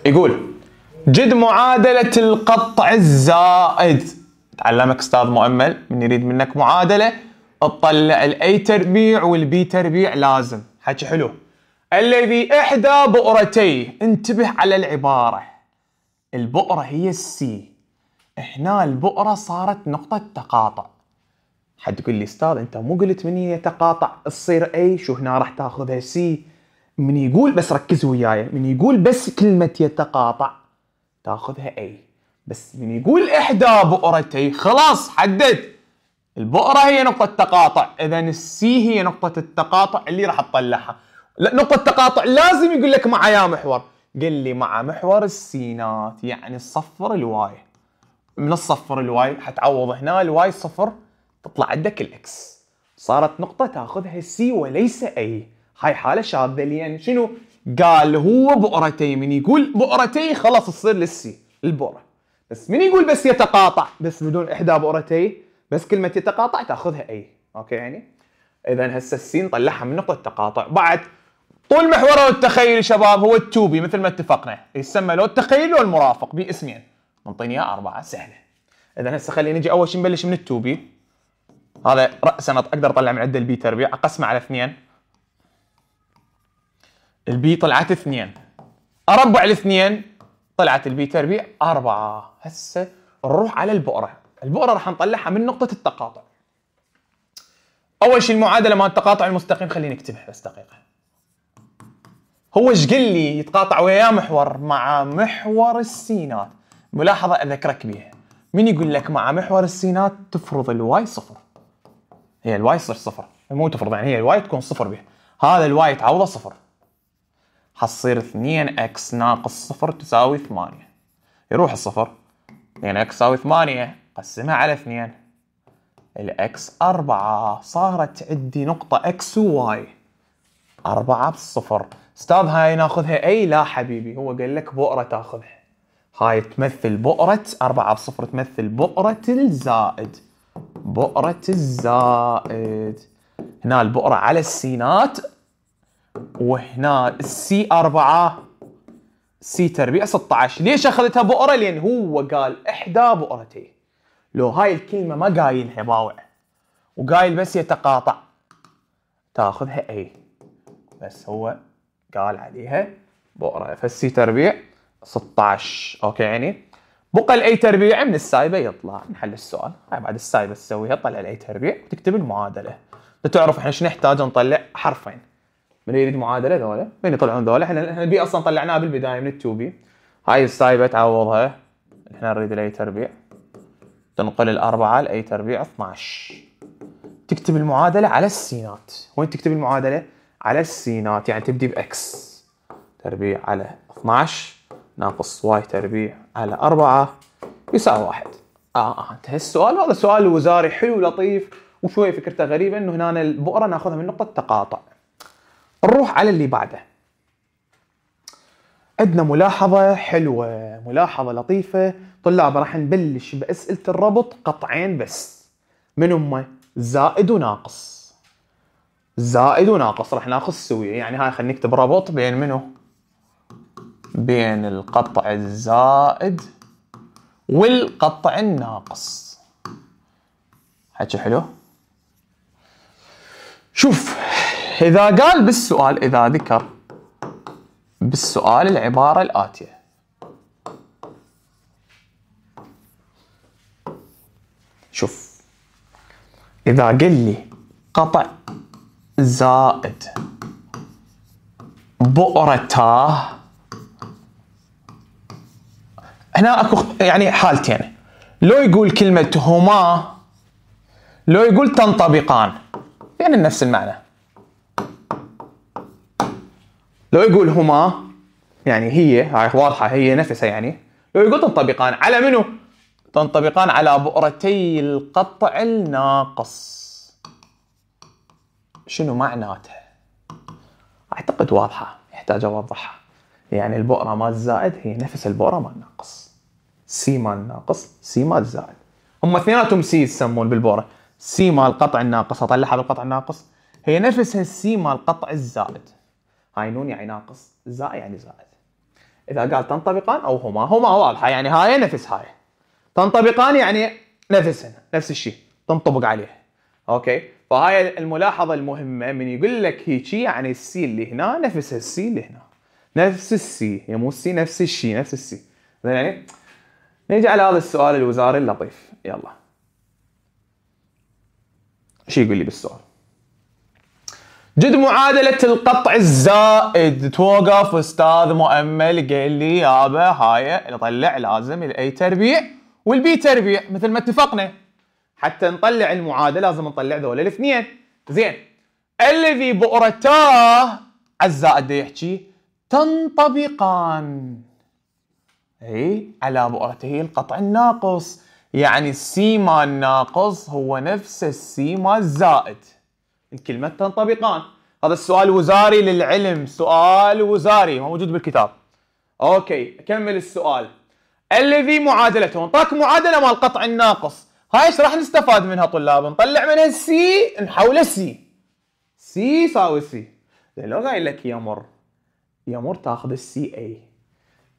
يقول جد معادلة القطع الزائد تعلمك استاذ مؤمل من يريد منك معادلة تطلع الاي تربيع والبي تربيع لازم حكي حلو الذي احدى بؤرتيه انتبه على العبارة البؤرة هي السي هنا البؤرة صارت نقطة تقاطع حتقول لي استاذ انت مو قلت من يتقاطع تصير اي شو هنا راح تاخذها سي من يقول بس ركزوا وياي من يقول بس كلمة يتقاطع تاخذها اي بس من يقول احدى بؤرتي خلاص حدد البؤره هي نقطه تقاطع اذا السي هي نقطه التقاطع اللي راح تطلعها نقطه تقاطع لازم يقول لك مع يا محور قال لي مع محور السينات يعني الصفر الواي من الصفر الواي حتعوض هنا الواي صفر تطلع عندك الاكس صارت نقطه تاخذها سي وليس اي هاي حاله شاذه لان يعني شنو قال هو بؤرتي من يقول بؤرتي خلاص تصير للسي البؤرة بس من يقول بس يتقاطع بس بدون إحدى بؤرتي بس كلمة يتقاطع تأخذها أي أوكي يعني إذا هسه السين طلعها من نقطة تقاطع بعد طول محوره التخيل شباب هو التوبي مثل ما اتفقنا يسمى لو التخيل لو المرافق باسمين منطيني اياه أربعة سهلة إذا هسه خلينا نجي أول شيء نبلش من التوبي هذا رأسا أقدر أطلع من عدة البي تربيع أقسمه على اثنين البي طلعت اثنين اربع الاثنين طلعت البي تربيع اربعه هسه نروح على البؤره البؤره راح نطلعها من نقطه التقاطع اول شيء المعادله مال التقاطع المستقيم خليني اكتبها بس دقيقه هو ايش قال لي يتقاطع ويا محور مع محور السينات ملاحظه اذكرك بيها من يقول لك مع محور السينات تفرض الواي صفر هي الواي تصير صفر مو تفرض يعني هي الواي تكون صفر بها هذا الواي تعوضه صفر حصير 2 اكس ناقص صفر تساوي ثمانية يروح الصفر 2 اكس تساوي ثمانية قسمها على اثنين الاكس أربعة صارت عندي نقطة اكس وواي أربعة بالصفر استاذ هاي ناخذها اي لا حبيبي هو قال لك بؤرة تاخذها هاي تمثل بؤرة أربعة بصفر تمثل بؤرة الزائد بؤرة الزائد هنا البؤرة على السينات وهنا السي 4 سي تربيع 16 ليش اخذتها بؤره لان هو قال احدى بؤرتي لو هاي الكلمه ما قايلها باوع وقايل بس يتقاطع تاخذها اي بس هو قال عليها بؤره فالسي تربيع 16 اوكي يعني بقى الاي تربيع من السايبه يطلع نحل السؤال هاي بعد السايبه تسويها تطلع الاي تربيع وتكتب المعادله بتعرف احنا شنو نحتاج نطلع حرفين من يريد معادله ذولا من يطلعون ذولا احنا احنا البي اصلا طلعناها بالبدايه من التو بي هاي السايبه تعوضها احنا نريد الاي تربيع تنقل الاربعه لاي تربيع 12 تكتب المعادله على السينات وين تكتب المعادله على السينات يعني تبدي باكس تربيع على 12 ناقص واي تربيع على 4 يساوي واحد اه اه انتهى السؤال هذا سؤال وزاري حلو لطيف وشويه فكرته غريبه انه هنا البؤره ناخذها من نقطه تقاطع نروح على اللي بعده عندنا ملاحظة حلوة ملاحظة لطيفة طلاب راح نبلش بأسئلة الربط قطعين بس من هم زائد وناقص زائد وناقص راح ناخذ سوية يعني هاي خلينا نكتب ربط بين منو بين القطع الزائد والقطع الناقص حكي حلو شوف إذا قال بالسؤال إذا ذكر بالسؤال العبارة الآتية شوف إذا قل لي قطع زائد بؤرتاه هنا اكو يعني حالتين لو يقول كلمة هما لو يقول تنطبقان يعني نفس المعنى لو يقول هما يعني هي هاي واضحه هي نفسها يعني لو يقول تنطبقان على منو؟ تنطبقان على بؤرتي القطع الناقص شنو معناتها؟ اعتقد واضحه يحتاج اوضحها يعني البؤره مال الزائد هي نفس البؤره مال الناقص سي مال الناقص سي مال الزائد هم اثنيناتهم سي يسمون بالبؤره سي مال القطع الناقص اطلعها بالقطع الناقص هي نفسها السي مال القطع الزائد عينون يعني ناقص زائد يعني زائد اذا قال تنطبقان او هما هما واضحه يعني هاي نفس هاي تنطبقان يعني نفسهن نفس الشيء تنطبق عليه اوكي فهاي الملاحظه المهمه من يقول لك هيجي يعني السي اللي هنا نفس السي اللي هنا نفس السي هي مو السي نفس الشيء نفس السي زين يعني نيجي على هذا السؤال الوزاري اللطيف يلا شو يقول لي بالسؤال جد معادلة القطع الزائد توقف استاذ مؤمل قال لي يابا هاي نطلع لازم الاي تربيع والبي تربيع مثل ما اتفقنا حتى نطلع المعادلة لازم نطلع ذول الاثنين زين الذي بؤرتاه الزائد يحكي تنطبقان اي على بؤرته القطع الناقص يعني السيما الناقص هو نفس السيما الزائد الكلمة تنطبقان هذا السؤال وزاري للعلم سؤال وزاري موجود بالكتاب اوكي كمل السؤال الذي معادلته انطاك معادله مال قطع الناقص هاي ايش راح نستفاد منها طلاب نطلع منها السي نحوله سي سي يساوي سي لو قايل لك يمر يمر تاخذ السي اي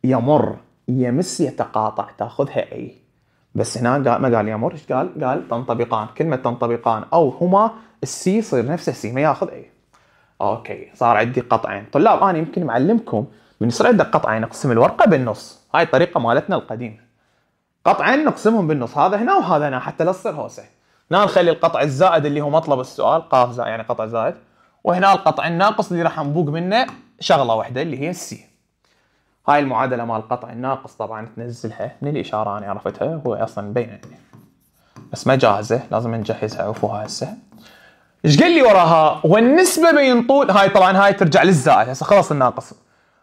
يمر يمس يتقاطع تاخذها اي بس هنا قال ما قال ايش قال قال تنطبقان كلمه تنطبقان او هما السي يصير نفسه السي ما ياخذ اي اوكي صار عندي قطعين طلاب انا يمكن معلمكم من يصير عندك قطعين اقسم الورقه بالنص هاي الطريقه مالتنا القديمه قطعين نقسمهم بالنص هذا هنا وهذا هنا حتى لا تصير هوسه هنا نخلي القطع الزائد اللي هو مطلب السؤال قاف زائد يعني قطع زائد وهنا القطع الناقص اللي راح نبوق منه شغله واحده اللي هي السي هاي المعادله مال قطع الناقص طبعا تنزلها من الاشاره انا عرفتها هو اصلا مبين عندي بس ما جاهزه لازم نجهزها عفوها هسه ايش قال لي وراها والنسبه بين طول هاي طبعا هاي ترجع للزائد هسه خلص الناقص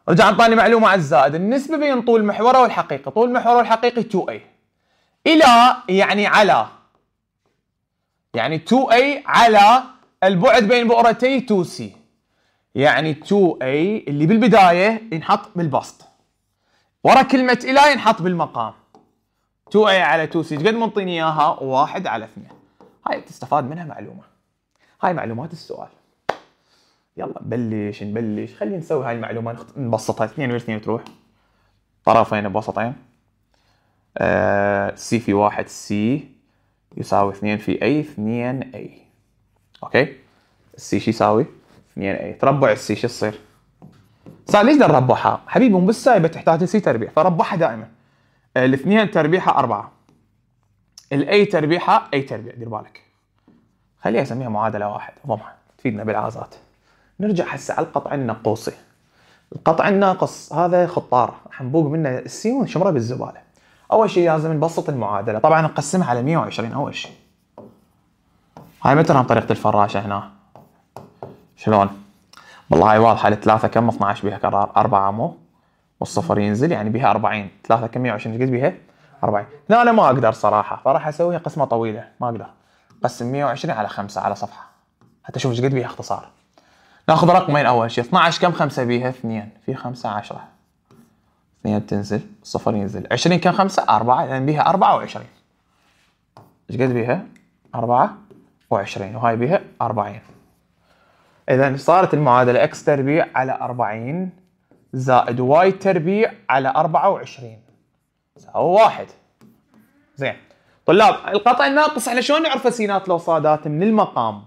رجع اعطاني معلومه على الزائد النسبه بين طول محوره والحقيقه طول محوره والحقيقي 2a الى يعني على يعني 2a على البعد بين بؤرتي 2c يعني 2a اللي بالبدايه ينحط بالبسط ورا كلمة إله ينحط بالمقام 2A على 2C قد منطيني إياها 1 على 2 هاي تستفاد منها معلومة هاي معلومات السؤال يلا نبلش نبلش خلينا نسوي هاي المعلومة نبسطها 2 ويا 2 تروح طرفين بوسطين آه سي في 1 سي يساوي 2 في اي 2 اي اوكي السي شو يساوي 2 اي تربع السي شو يصير صار ليش نربحها؟ حبيبي مو بس سايبه تحتاج تنسي تربيح فربحها دائما آه، الاثنين تربيحها أربعة الاي تربيحها اي تربيع دير بالك خليها اسميها معادله واحد ضمها تفيدنا بالعازات نرجع هسه على القطع النقوصي القطع الناقص هذا خطار حنبوق منه السي ونشمره بالزباله اول شيء لازم نبسط المعادله طبعا نقسمها على 120 اول شيء هاي متر عن طريقه الفراشه هنا شلون والله هاي واضحه الثلاثه كم 12 بها قرار 4 مو والصفر ينزل يعني بها 40 ثلاثه كم 120 قد بها 40 لا انا ما اقدر صراحه فراح اسويها قسمه طويله ما اقدر قسم 120 على 5 على صفحه حتى اشوف ايش قد بيها اختصار ناخذ رقمين اول شيء 12 كم 5 بيها 2 في 5 10 2 تنزل صفر ينزل 20 كم 5 4 يعني بيها 24 ايش قد بيها 24 وهاي بيها 40 اذا صارت المعادله اكس تربيع على 40 زائد واي تربيع على 24 او واحد زين طلاب القطع الناقص احنا شلون نعرف سينات لو صادات من المقام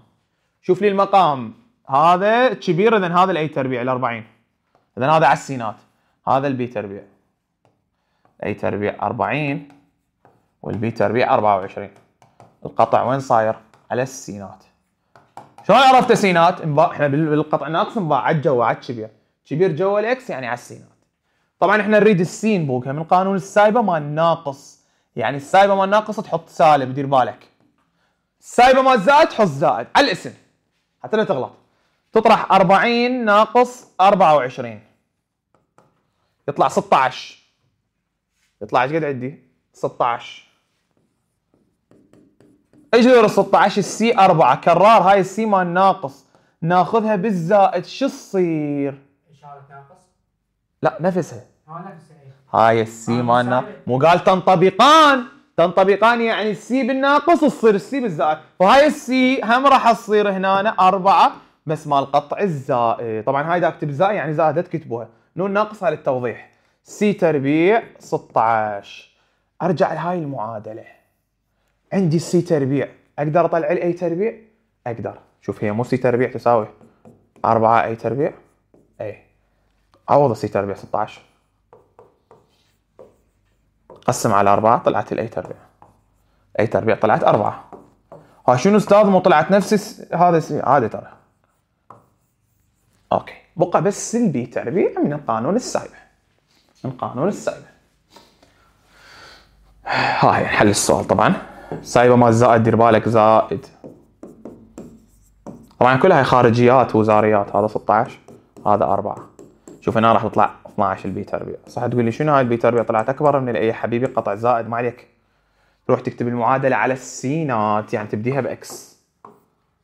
شوف لي المقام هذا كبير اذا هذا الاي تربيع ال 40 اذا هذا على السينات هذا البي تربيع اي تربيع 40 والبي تربيع 24 القطع وين صاير على السينات شلون عرفت انباع احنا بالقطع ناقص انباع على الجو على الشبير، شبير جو الاكس يعني على السينات طبعا احنا نريد السين بوكها يعني من قانون السايبه مال ناقص يعني السايبه مال ناقص تحط سالب دير بالك السايبه مال زائد تحط زائد على الاسم حتى لا تغلط تطرح 40 ناقص 24 يطلع 16 يطلع ايش قد عندي؟ 16 اجر 16 السي 4 كرار هاي السي مال ناقص ناخذها بالزائد شو تصير؟ اشاره ناقص؟ لا نفسها هاي السي مالنا مو قال تنطبقان تنطبقان يعني السي بالناقص تصير السي بالزائد فهاي السي هم راح تصير هنا أربعة بس مال قطع الزائد طبعا هاي اذا اكتب زائد يعني زائد لا تكتبوها نون ناقصها للتوضيح سي تربيع 16 ارجع لهاي المعادله عندي السي تربيع اقدر اطلع الاي تربيع اقدر شوف هي مو سي تربيع تساوي 4 اي تربيع اي عوض السي تربيع 16 قسم على 4 طلعت الاي تربيع اي تربيع طلعت 4 ها شنو استاذ مو طلعت نفس هذا هذا عادي ترى اوكي بقى بس سلبي تربيع من القانون السايب من قانون ها هاي يعني حل السؤال طبعا سايبه مال زائد دير بالك زائد طبعا كلها خارجيات وزاريات هذا 16 هذا 4 شوف هنا راح تطلع 12 البي تربيع صح تقول لي شنو هاي البي تربيع طلعت اكبر من الاي حبيبي قطع زائد ما عليك تروح تكتب المعادله على السينات يعني تبديها باكس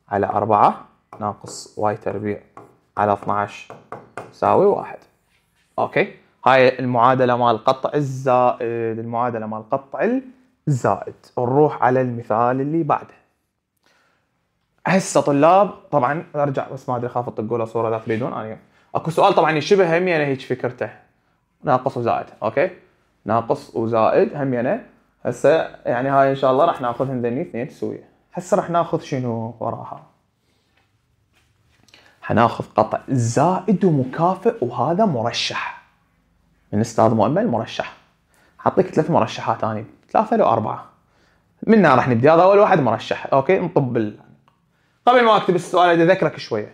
على 4 ناقص واي تربيع على 12 يساوي 1 اوكي هاي المعادله مال قطع الزائد المعادله مال قطع ال... زائد نروح على المثال اللي بعده هسه طلاب طبعا ارجع بس ما ادري اخاف اطق صوره لا تريدون انا يعني. اكو سؤال طبعا يشبه هم يعني هيك فكرته ناقص وزائد اوكي ناقص وزائد هم يعني هسه يعني هاي ان شاء الله راح ناخذهم ذني اثنين تسويه هسه راح ناخذ شنو وراها حناخذ قطع زائد ومكافئ وهذا مرشح من استاذ مؤمل مرشح حطيك ثلاث مرشحات اني ثلاثة لو أربعة منا راح نبدأ هذا أول واحد مرشح أوكي نطب ال... قبل ما أكتب السؤال أدي أذكرك شوية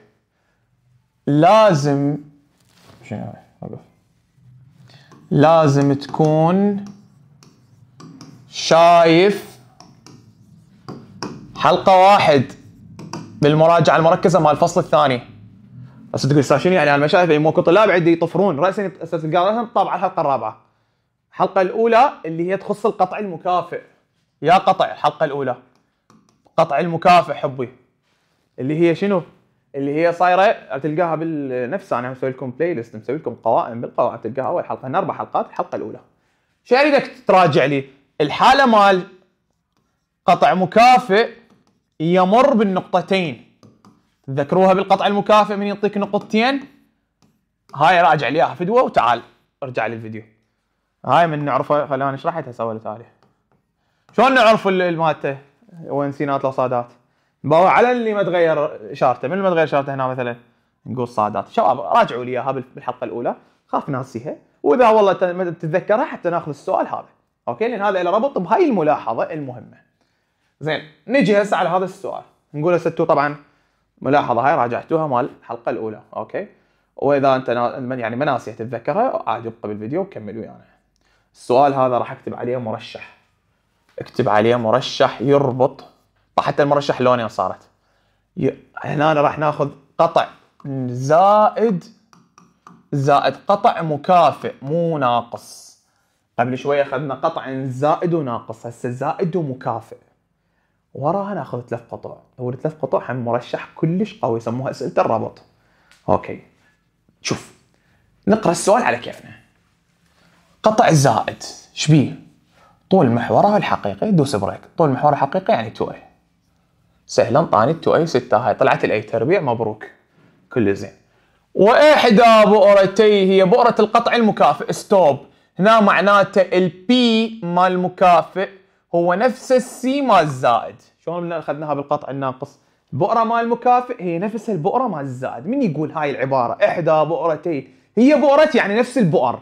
لازم شنو وقف لازم تكون شايف حلقة واحد بالمراجعة المركزة مال الفصل الثاني بس تقول استاذ شنو يعني انا ما شايف إيه، مو طلاب عندي يطفرون راسا تلقى طبعا الحلقة الرابعة الحلقه الاولى اللي هي تخص القطع المكافئ يا قطع الحلقه الاولى قطع المكافئ حبي اللي هي شنو اللي هي صايره تلقاها بالنفس انا مسوي لكم بلاي ليست مسوي لكم قوائم بالقوائم تلقاها اول حلقه هنا اربع حلقات الحلقه الاولى شو اريدك يعني تراجع لي الحاله مال قطع مكافئ يمر بالنقطتين تذكروها بالقطع المكافئ من يعطيك نقطتين هاي راجع لي اياها فدوه وتعال ارجع للفيديو هاي من نعرفها خلاني اشرح لك سوى التالي شلون نعرف مالته وين سينات لو صادات على اللي ما تغير شارته من ما تغير شارته هنا مثلا نقول صادات شباب راجعوا لي اياها بالحلقه الاولى خاف ناسيها واذا والله تتذكرها حتى ناخذ السؤال هذا اوكي لان هذا له ربط بهاي الملاحظه المهمه زين نجي هسه على هذا السؤال نقول هسه طبعا ملاحظه هاي راجعتوها مال الحلقه الاولى اوكي واذا انت يعني ما ناسيها تتذكرها عادي ابقى بالفيديو وكمل ويانا يعني. السؤال هذا راح اكتب عليه مرشح اكتب عليه مرشح يربط طيب، حتى المرشح لونين صارت هنا راح ناخذ قطع زائد زائد قطع مكافئ مو ناقص قبل شوي أخذنا قطع زائد وناقص هسه زائد ومكافئ وراها ناخذ ثلاث قطع أول ثلاث قطع هم مرشح كلش قوي يسموها أسئلة الربط أوكي شوف نقرأ السؤال على كيفنا قطع الزائد شبيه طول محوره الحقيقي دوس بريك طول محوره الحقيقي يعني 2 اي سهلا طاني 2 اي 6 هاي طلعت الاي تربيع مبروك كل زين واحدى بؤرتي هي بؤره القطع المكافئ ستوب هنا معناته البي مال المكافئ هو نفس السي مال الزائد شلون اخذناها بالقطع الناقص بؤرة مال المكافئ هي نفس البؤره مال الزائد من يقول هاي العباره احدى بؤرتي هي بؤرتي يعني نفس البؤر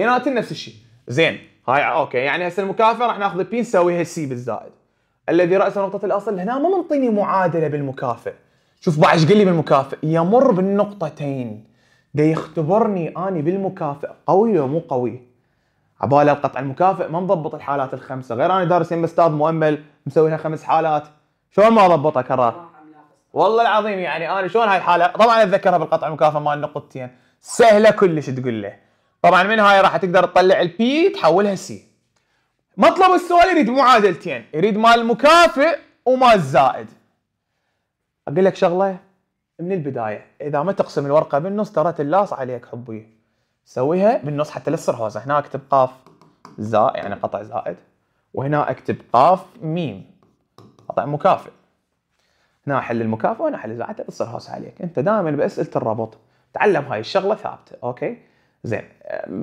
اثنيناتهم نفس الشيء زين هاي اوكي يعني هسه المكافاه راح ناخذ بي نسويها سي بالزائد الذي راس نقطه الاصل هنا ما منطيني معادله بالمكافاه شوف بعد ايش قال لي بالمكافاه يمر بالنقطتين دا يختبرني اني بالمكافاه قوي ولا مو قوي عبالة القطع المكافئ ما نضبط الحالات الخمسه غير انا دارس يم استاذ مؤمل مسويها خمس حالات شلون ما اضبطها كرار والله العظيم يعني انا شلون هاي الحاله طبعا اتذكرها بالقطع المكافئ مال النقطتين سهله كلش تقول له طبعا من هاي راح تقدر تطلع البي تحولها سي مطلب السؤال يريد معادلتين يريد مال المكافئ ومال الزائد اقول لك شغله من البدايه اذا ما تقسم الورقه بالنص ترى تلاص عليك حبي سويها بالنص حتى لا تصير هوسه هنا اكتب قاف زائد يعني قطع زائد وهنا اكتب قاف ميم قطع مكافئ هنا احل المكافئ وهنا احل الزائد تصير هوسه عليك انت دائما باسئله الربط تعلم هاي الشغله ثابته اوكي زين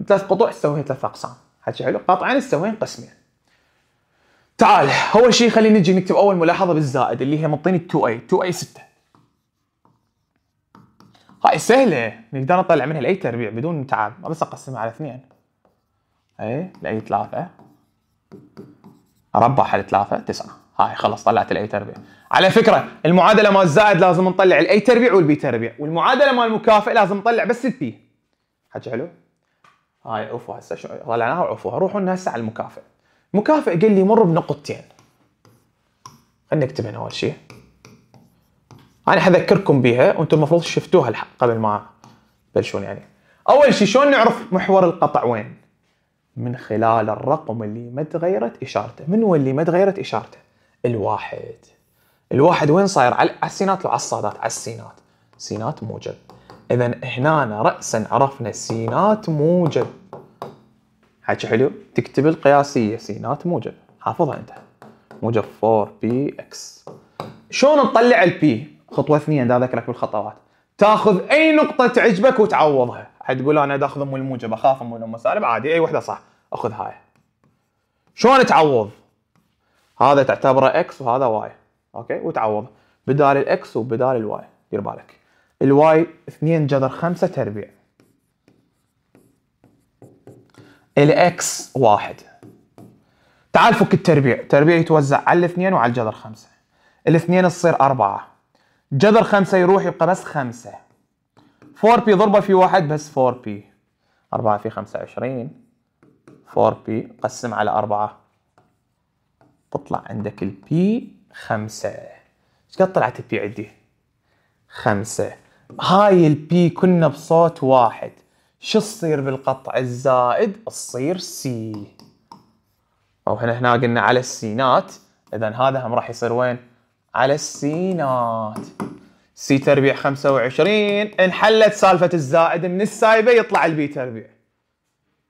ثلاث قطوع تسويها ثلاث اقسام حكي حلو قطعين تسويهم قسمين تعال اول شيء خلينا نجي نكتب اول ملاحظه بالزائد اللي هي منطيني 2a 2a 6 هاي سهله نقدر نطلع منها لاي تربيع بدون تعب بس اقسمها على اثنين اي لاي ثلاثه اربع على ثلاثه تسعه هاي خلاص طلعت الاي تربيع على فكره المعادله مال الزائد لازم نطلع الاي تربيع والبي تربيع والمعادله مال المكافئ لازم نطلع بس البي حكي حلو هاي عفوا هسه طلعناها عفوا روحوا هسه على المكافئ المكافئ قال لي مر بنقطتين خلينا نكتب هنا اول شيء انا حذكركم بيها وانتم المفروض شفتوها قبل ما تبلشون يعني اول شيء شلون نعرف محور القطع وين من خلال الرقم اللي ما تغيرت اشارته من هو اللي ما تغيرت اشارته الواحد الواحد وين صاير على السينات وعلى الصادات على السينات سينات موجب اذا هنا راسا عرفنا السينات موجب حكي حلو تكتب القياسيه سينات موجب حافظها انت موجب 4 بي اكس شلون نطلع البي خطوه اثنين دا اذكرك بالخطوات تاخذ اي نقطه تعجبك وتعوضها حتقول انا اخذ ام الموجب اخاف ام الام سالب عادي اي وحده صح اخذ هاي شلون تعوض هذا تعتبره اكس وهذا واي اوكي وتعوض بدال الاكس وبدال الواي دير بالك الواي 2 جذر 5 تربيع الاكس 1 تعال فك التربيع تربيع يتوزع على الاثنين وعلى الجذر 5 الاثنين تصير 4 جذر 5 يروح يبقى بس 5 4 بي ضربه في واحد بس 4 بي 4 في 25 4 بي قسم على 4 تطلع عندك البي 5 ايش قد طلعت البي عندي؟ 5 هاي البي كنا بصوت واحد شو تصير بالقطع الزائد تصير سي او احنا هنا قلنا على السينات اذا هذا هم راح يصير وين على السينات سي تربيع 25 انحلت سالفه الزائد من السايبه يطلع البي تربيع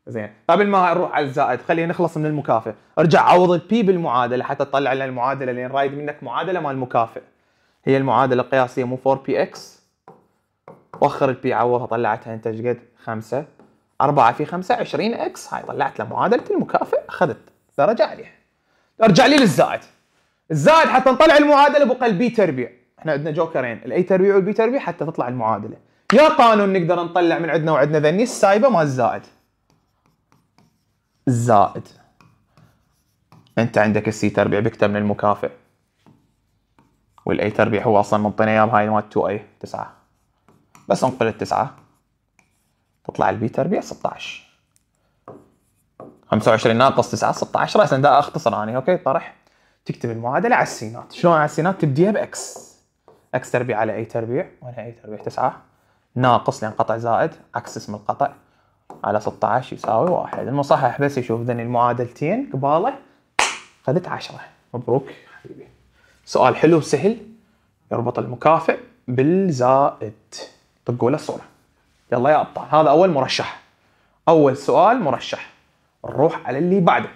زين قبل طيب ما نروح على الزائد خلينا نخلص من المكافئ ارجع عوض البي بالمعادله حتى تطلع لنا المعادله لان رايد منك معادله مال المكافئ هي المعادله القياسيه مو 4 بي اكس وخر البي عوضها طلعتها انتج قد 5 4 في 5 20 اكس هاي طلعت له معادله المكافئ اخذت درجه عليها ارجع لي للزائد الزائد حتى نطلع المعادله بقى البي تربيع احنا عندنا جوكرين الاي تربيع والبي تربيع حتى تطلع المعادله يا قانون نقدر نطلع من عندنا وعندنا ذني السايبه مال الزائد الزائد انت عندك السي تربيع بكتر من المكافئ والاي تربيع هو اصلا منطينا اياه هاي مال 2 اي 9 بس انقل التسعة تطلع البي تربيع 16 25 ناقص 9 16 راسا ده اختصر اني اوكي طرح تكتب المعادلة على السينات شلون على السينات تبديها باكس اكس تربيع على اي تربيع وهنا اي تربيع 9 ناقص لان قطع زائد عكس اسم القطع على 16 يساوي واحد المصحح بس يشوف ذني المعادلتين قباله خذت 10 مبروك حبيبي سؤال حلو سهل يربط المكافئ بالزائد طقوا له الصوره يلا يا ابطال هذا اول مرشح اول سؤال مرشح نروح على اللي بعده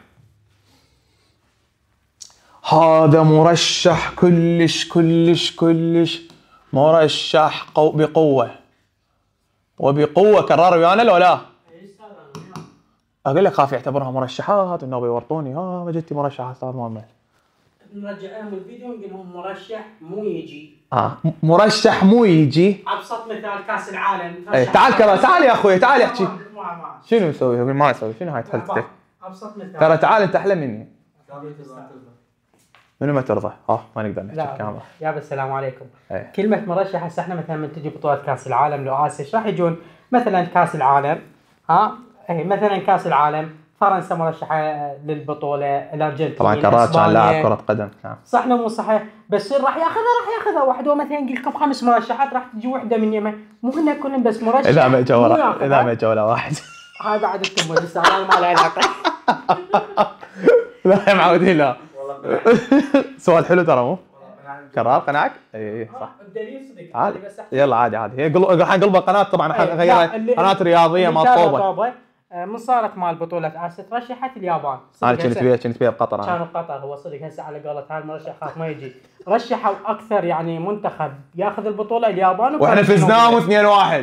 هذا مرشح كلش كلش كلش مرشح قو بقوة وبقوة كرر ويانا لو لا؟ اقول لك خاف يعتبرها مرشحات والنوبة يورطوني ها آه، جتي مرشحات ما نرجع لهم الفيديو ونقول لهم مرشح مو يجي اه مرشح مو يجي ابسط مثال كاس العالم ايه تعال كذا تعال يا اخوي تعال احكي شنو مسوي؟ ما اسوي شنو هاي تحلتك؟ ابسط مثال ترى تعال انت احلى مني منو ما ترضى؟ اه ما نقدر نحكي الكاميرا يا السلام عليكم ايه. كلمة مرشح هسه احنا مثلا من تجي بطولة كاس العالم لو اسيا راح يجون مثلا كاس العالم ها اي مثلا كاس العالم فرنسا مرشحه للبطوله الارجنتين طبعا كراتش كان لاعب كره قدم نعم صح لو مو صحيح بس راح ياخذها راح ياخذها واحد هو مثلا قلت لكم خمس مرشحات راح تجي واحده من اليمن مو هنا كلهم بس مرشح اذا ما اجوا اذا ما اجوا واحد هاي بعد التمويل بس ما له علاقه لا يا معودين لا سؤال حلو ترى مو كرار قناعك؟ اي اي صح آه، الدليل صدق عادي يلا عادي عادي هي قلبها قناه طبعا إيه، غيرها قناه رياضيه ما مطوبه آه، من صارت مال بطوله اسيا ترشحت اليابان انا كنت بيها كنت بيها بقطر كان بقطر هو صدق هسه على قولة المرشح خاف ما يجي رشحوا اكثر يعني منتخب ياخذ البطوله اليابان واحنا فزناهم 2-1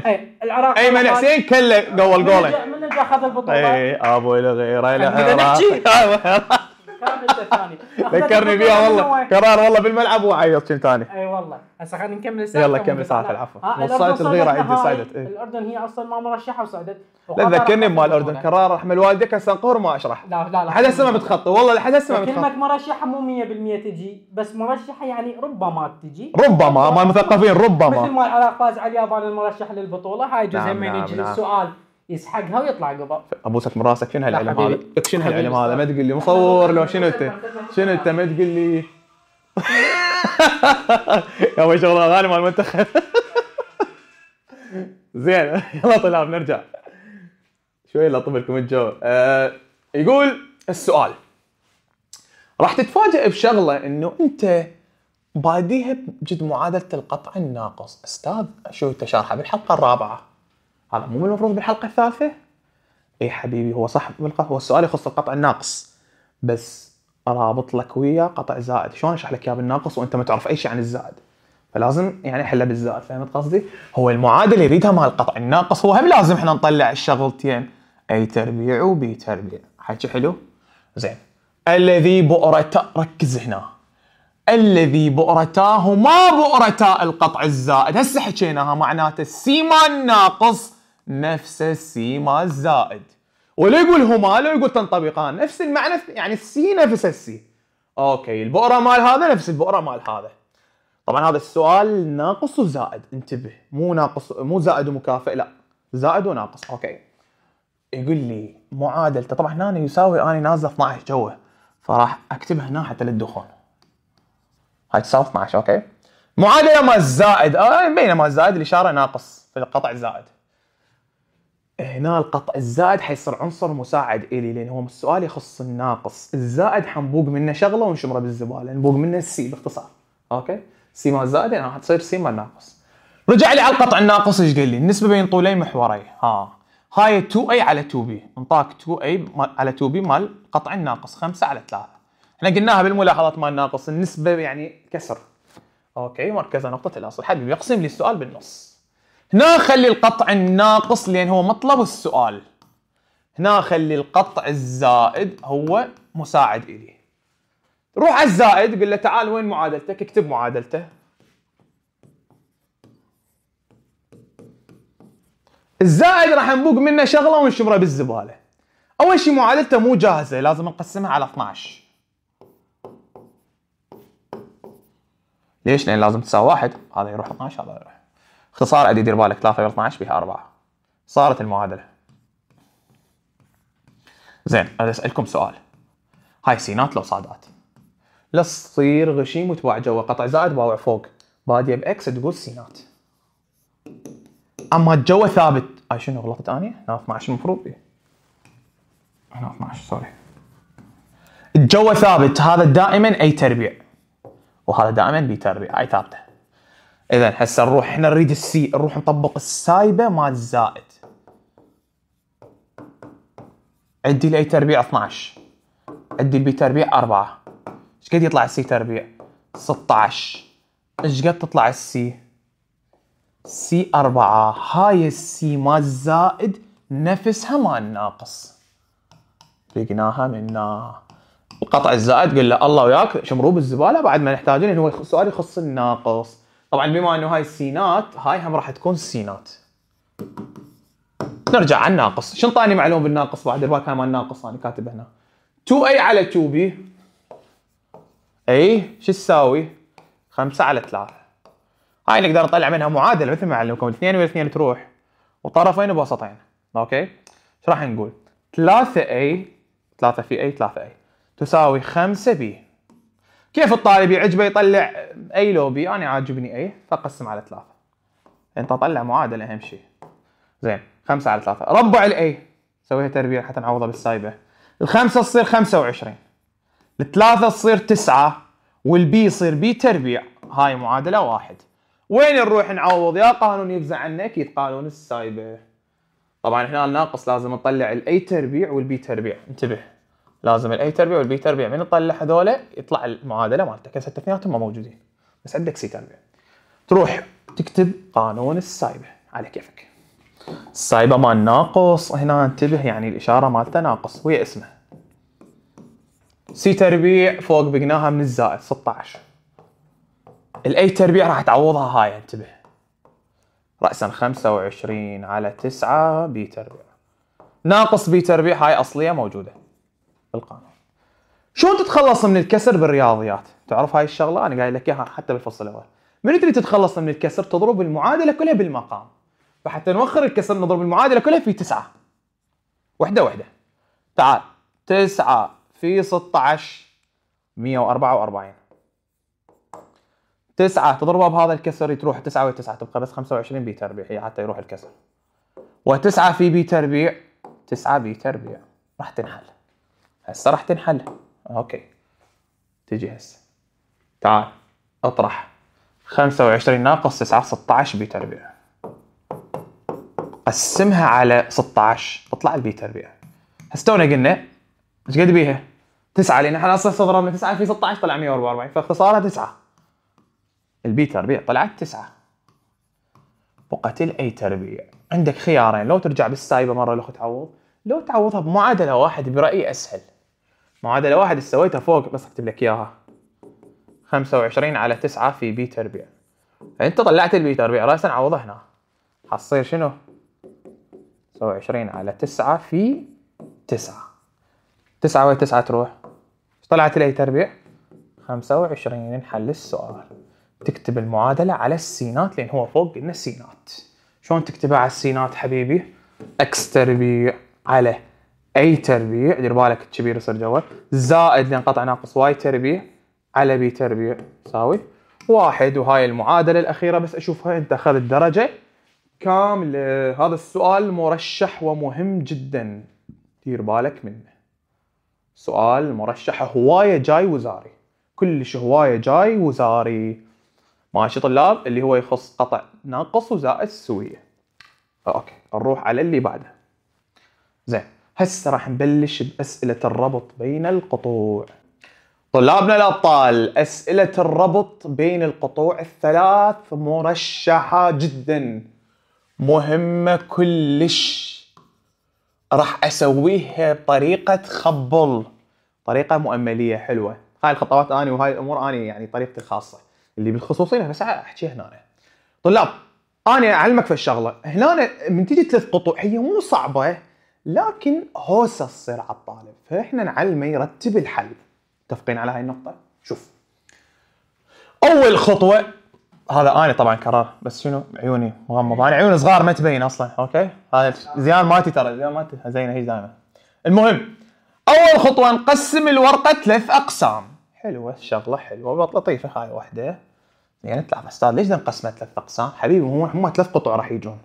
اي العراق ايمن حسين كله قول قوله من اخذ البطوله اي ابوي لغيره احنا ذكرني فيها والله قرار والله بالملعب وعيط شيء ثاني اي والله هسه خلينا نكمل السالفه يلا كمل ساعه العفو آه، وصلت الغيره عندي صعدت إيه؟ الاردن هي اصلا ما مرشحه وصعدت لا تذكرني بمال الاردن قرار رحم والدك هسه نقهر ما اشرح لا لا لا حد هسه ما متخطي والله لحد هسه ما متخطي كلمه مرشحه مو 100% تجي بس مرشحه يعني ربما تجي ربما مال مثقفين ربما مثل ما العراق فاز على اليابان المرشح للبطوله هاي جزء نعم، من يجي نعم، نعم. السؤال يسحقها ويطلع قبر ابوسك من راسك شنو هالعلم هذا؟ شنو هالعلم هذا؟ ما تقول لي مصور لو شنو انت؟ شنو انت ما تقول لي يا ابوي شغله غالي مال المنتخب زين يلا طلاب بنرجع شوي لطف لكم الجو أه يقول السؤال راح تتفاجئ بشغله انه انت باديها بجد معادله القطع الناقص استاذ شو انت شارحه بالحلقه الرابعه هذا مو المفروض بالحلقه الثالثه اي حبيبي هو صح هو السؤال يخص القطع الناقص بس رابط لك وياه قطع زائد شلون اشرح لك اياه بالناقص وانت ما تعرف اي شيء عن الزائد فلازم يعني احله بالزائد فهمت قصدي هو المعادله يريدها مال القطع الناقص هو هم لازم احنا نطلع الشغلتين اي تربيع وبي تربيع حكي حلو زين الذي بؤرتا ركز هنا الذي بؤرتاه ما بؤرتا القطع الزائد هسه حكيناها معناته السي مال ناقص نفس السيما الزائد ولا يقول هما لو يقول تنطبقان نفس المعنى يعني السي نفس السي اوكي البؤره مال هذا نفس البؤره مال هذا طبعا هذا السؤال ناقص وزائد انتبه مو ناقص مو زائد ومكافئ لا زائد وناقص اوكي يقول لي معادلته طبعا هنا يساوي انا نازله 12 جوه فراح اكتبها هنا حتى للدخول هاي تساوي 12 اوكي معادله مال زائد آه بينما زائد الاشاره ناقص في القطع زائد هنا القطع الزائد حيصير عنصر مساعد الي لان هو السؤال يخص الناقص الزائد حنبوق منه شغله ونشمره بالزباله نبوق منه السي باختصار اوكي سي مال زائد يعني حتصير سي مال ناقص رجع لي على القطع الناقص ايش قال لي النسبه بين طولي محوري ها هاي 2 اي على 2 بي انطاك 2 اي على 2 بي مال قطع الناقص 5 على 3 احنا قلناها بالملاحظات مال ناقص النسبه يعني كسر اوكي مركزها نقطه الاصل حبيبي اقسم لي السؤال بالنص هنا خلي القطع الناقص لان هو مطلب السؤال هنا خلي القطع الزائد هو مساعد الي روح على الزائد قل له تعال وين معادلتك اكتب معادلته الزائد راح نبوق منه شغله ونشمره بالزباله اول شيء معادلته مو جاهزه لازم نقسمها على 12 ليش لان لازم تساوي واحد هذا يروح 12 هذا يروح اختصار عاد دير بالك 3 و 12 بها 4 صارت المعادله زين انا اسالكم سؤال هاي سينات لو صادات لا تصير غشيم وتباع جوا قطع زائد باوع فوق باديه باكس تقول سينات اما الجو ثابت هاي شنو غلطت اني؟ هنا 12 المفروض إيه؟ هنا 12 سوري الجو ثابت هذا دائما اي تربيع وهذا دائما بي تربيع أي ثابته اذا هسه نروح احنا نريد السي نروح نطبق السايبه مال الزائد عندي الاي تربيع 12 عندي البي تربيع 4 ايش قد يطلع السي تربيع 16 ايش قد تطلع السي سي 4 هاي السي مال الزائد نفسها مال الناقص لقيناها منا القطع الزائد قل له الله وياك شمروه بالزباله بعد ما نحتاجه هو سؤال يخص الناقص طبعا بما انه هاي السينات هاي هم راح تكون سينات نرجع على الناقص شنو طاني معلومه بالناقص بعد ما كان مال ناقص انا كاتب هنا 2 a على 2 2b اي شو تساوي 5 على 3 هاي نقدر نطلع منها معادله مثل ما علمكم 2 و2 تروح وطرفين وبسطين اوكي ايش راح نقول 3 a 3 في اي 3 a تساوي 5 b كيف الطالب يعجبه يطلع اي لوبي انا عاجبني اي فقسم على ثلاثه انت طلع معادله اهم شيء زين خمسة على ثلاثة ربع الاي سويها تربيع حتى نعوضها بالسايبة الخمسة تصير خمسة وعشرين الثلاثة تصير تسعة والبي يصير بي تربيع هاي معادلة واحد وين نروح نعوض يا قانون يفزع عنا اكيد قانون السايبة طبعا هنا الناقص لازم نطلع الاي تربيع والبي تربيع انتبه لازم الاي تربيع والبي تربيع من تطلع هذول يطلع المعادله مالتك هسه اثنيناتهم ما موجودين بس عندك سي تربيع تروح تكتب قانون السايبه على كيفك السايبه مال ناقص هنا انتبه يعني الاشاره مالته ناقص وهي اسمه سي تربيع فوق بقناها من الزائد 16 الاي تربيع راح تعوضها هاي انتبه رأسا 25 على 9 بي تربيع ناقص بي تربيع هاي أصلية موجودة بالقانون شلون تتخلص من الكسر بالرياضيات تعرف هاي الشغله انا قايل لك اياها حتى بالفصل الاول من تريد تتخلص من الكسر تضرب المعادله كلها بالمقام فحتى نوخر الكسر نضرب المعادله كلها في 9 وحده وحده تعال 9 في 16 144 9 تضربها بهذا الكسر تروح 9 و9 تبقى بس 25 بي تربيع هي حتى يروح الكسر و9 في بي تربيع 9 بي تربيع راح تنحل هسه راح تنحل اوكي تجي هسه تعال اطرح 25 ناقص 9 16 بيتا ربيع قسمها على 16 تطلع البيتا ربيع هسه تونا قلنا ايش قد بيها؟ 9 لان احنا اصلا ضربنا 9 في 16 طلع 144 فاختصارها 9 البيتا ربيع طلعت 9 بقت الاي تربيع عندك خيارين لو ترجع بالسايبه مره لو تعوض لو تعوضها بمعادله واحد برايي اسهل معادلة واحد استويتها فوق بس اكتب لك اياها خمسة وعشرين على تسعة في بي تربيع يعني انت طلعت البي تربيع راسا عوضها هنا حتصير شنو؟ 25 على تسعة في تسعة تسعة وين تسعة تروح؟ طلعت لي تربيع خمسة وعشرين حل السؤال تكتب المعادلة على السينات لأن هو فوق قلنا سينات شلون تكتبها على السينات حبيبي؟ اكس تربيع على اي تربيع دير يعني بالك الكبير يصير جوا زائد لان قطع ناقص واي تربيع على بي تربيع تساوي واحد وهاي المعادله الاخيره بس اشوفها انت اخذت درجه كامله هذا السؤال مرشح ومهم جدا دير بالك منه سؤال مرشح هوايه جاي وزاري كلش هوايه جاي وزاري ماشي طلاب اللي هو يخص قطع ناقص وزائد سويه اوكي نروح على اللي بعده زين هسه راح نبلش بأسئلة الربط بين القطوع طلابنا الأبطال أسئلة الربط بين القطوع الثلاث مرشحة جدا مهمة كلش راح أسويها بطريقة خبل طريقة مؤملية حلوة هاي الخطوات أنا وهاي الأمور أنا يعني طريقتي الخاصة اللي بالخصوصية بس احكي هنا طلاب أنا أعلمك في الشغلة هنا من تيجي ثلاث قطوع هي مو صعبة لكن هوس تصير على الطالب فاحنا نعلمه يرتب الحل متفقين على هاي النقطه شوف اول خطوه هذا انا طبعا كرر بس شنو عيوني مغمضه انا عيوني صغار ما تبين اصلا اوكي هذا زيان مالتي ترى زيان مالتي زينه هيك دائما المهم اول خطوه نقسم الورقه ثلاث اقسام حلوه الشغله حلوه لطيفه هاي واحده يعني تلعب استاذ ليش نقسمها ثلاث اقسام حبيبي هم هم ثلاث قطع راح يجون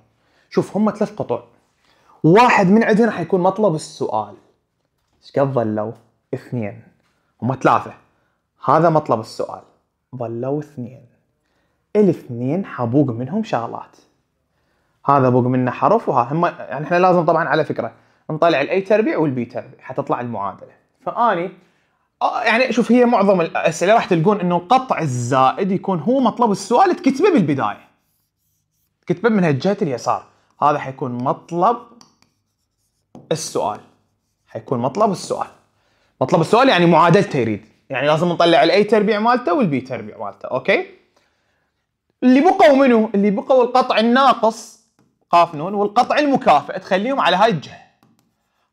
شوف هم ثلاث قطع واحد من عندنا حيكون مطلب السؤال ايش قد ظلوا؟ اثنين هم ثلاثة هذا مطلب السؤال ظلوا اثنين الاثنين حبوق منهم شغلات هذا بوق منه حرف وهذا هم يعني احنا لازم طبعا على فكره نطلع الاي تربيع والبي تربيع حتطلع المعادله فاني يعني شوف هي معظم الاسئله راح تلقون انه قطع الزائد يكون هو مطلب السؤال تكتبه بالبدايه تكتبه من هالجهه اليسار هذا حيكون مطلب السؤال حيكون مطلب السؤال مطلب السؤال يعني معادلته يريد يعني لازم نطلع الاي تربيع مالته والبي تربيع مالته اوكي اللي بقوا منو اللي بقوا القطع الناقص قاف نون والقطع المكافئ تخليهم على هاي الجهه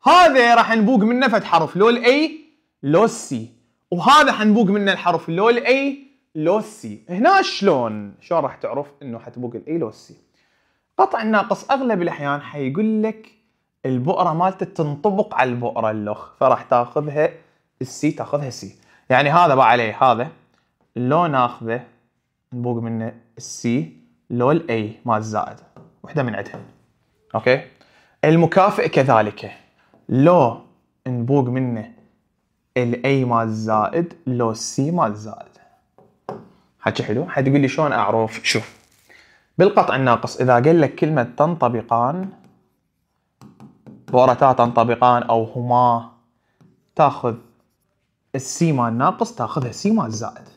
هذا راح نبوق منه فد حرف لو الاي لو السي وهذا حنبوق منه الحرف لو الاي لو السي هنا شلون شلون راح تعرف انه حتبوق الاي لو السي قطع الناقص اغلب الاحيان حيقول لك البؤره مالته تنطبق على البؤره اللخ فراح تاخذها السي تاخذها سي يعني هذا بقى عليه هذا لو ناخذه نبوق منه السي لو الاي مال الزائد وحده من عدها اوكي المكافئ كذلك لو نبوق منه الاي مال الزائد لو السي مال الزائد حكي حلو حتقول لي شلون اعرف شوف بالقطع الناقص اذا قال لك كلمه تنطبقان بورتات تنطبقان او هما تاخذ السي مال ناقص تاخذها سي مال زائد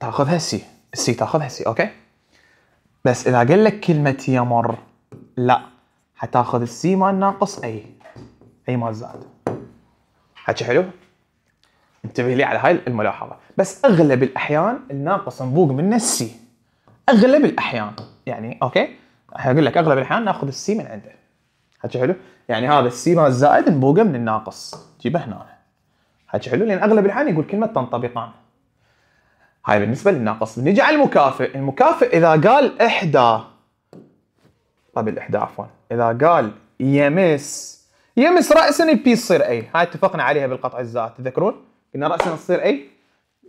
تاخذها سي السي تاخذها سي اوكي بس اذا قال لك كلمه يمر لا حتاخذ السي مال ناقص اي اي مال زائد حكي حلو انتبه لي على هاي الملاحظه بس اغلب الاحيان الناقص نبوق منه السي اغلب الاحيان يعني اوكي اقول لك اغلب الاحيان ناخذ السي من عنده حكي حلو يعني هذا السي مال الزائد نبوقه من الناقص جيبه هنا حكي حلو لان اغلب الحين يقول كلمه تنطبقان هاي بالنسبه للناقص بنجي على المكافئ المكافئ اذا قال احدى طب الاحدى عفوا اذا قال يمس يمس راسا البي تصير اي هاي اتفقنا عليها بالقطع الزائد تذكرون قلنا راسا تصير اي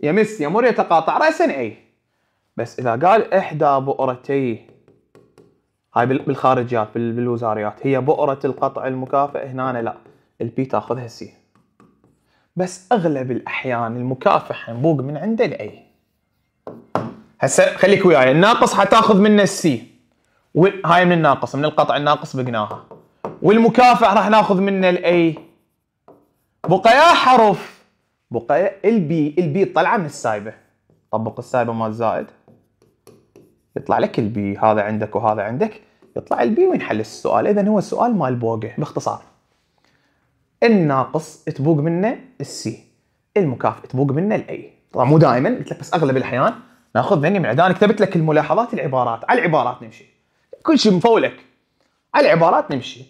يمس يمر يتقاطع راسا اي بس اذا قال احدى بؤرتيه هاي بالخارجيات بالوزاريات هي بؤرة القطع المكافئ هنا لا البي تاخذها سي بس اغلب الاحيان المكافح ينبوق من عنده الاي هسه خليك وياي الناقص حتاخذ منه السي هاي من الناقص من القطع الناقص بقناها والمكافح راح ناخذ منه الاي بقيا حرف بقيا البي البي طلعه من السايبه طبق السايبه مال زائد يطلع لك البي هذا عندك وهذا عندك يطلع البي وينحل السؤال اذا هو السؤال مال بوقه باختصار الناقص تبوق منه السي المكافئ تبوق منه الاي طبعا مو دائما قلت لك بس اغلب الاحيان ناخذ ذني من عندها انا كتبت لك الملاحظات العبارات على العبارات نمشي كل شيء مفولك على العبارات نمشي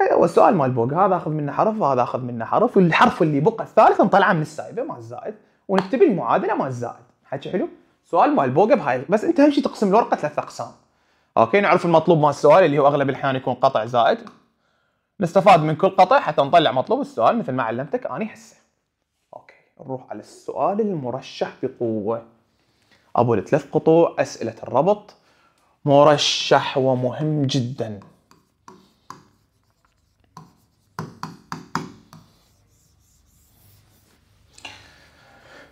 إيه، هو السؤال مال بوقه هذا اخذ منه حرف وهذا اخذ منه حرف والحرف اللي بقى الثالث نطلعه من السايبه مال الزائد ونكتب المعادله مال الزائد حكي حلو سؤال مال بوقه بهاي بس انت همشي تقسم الورقه ثلاث اقسام اوكي نعرف المطلوب مال السؤال اللي هو اغلب الاحيان يكون قطع زائد نستفاد من كل قطع حتى نطلع مطلوب السؤال مثل ما علمتك اني هسه اوكي نروح على السؤال المرشح بقوه ابو الثلاث قطوع اسئله الربط مرشح ومهم جدا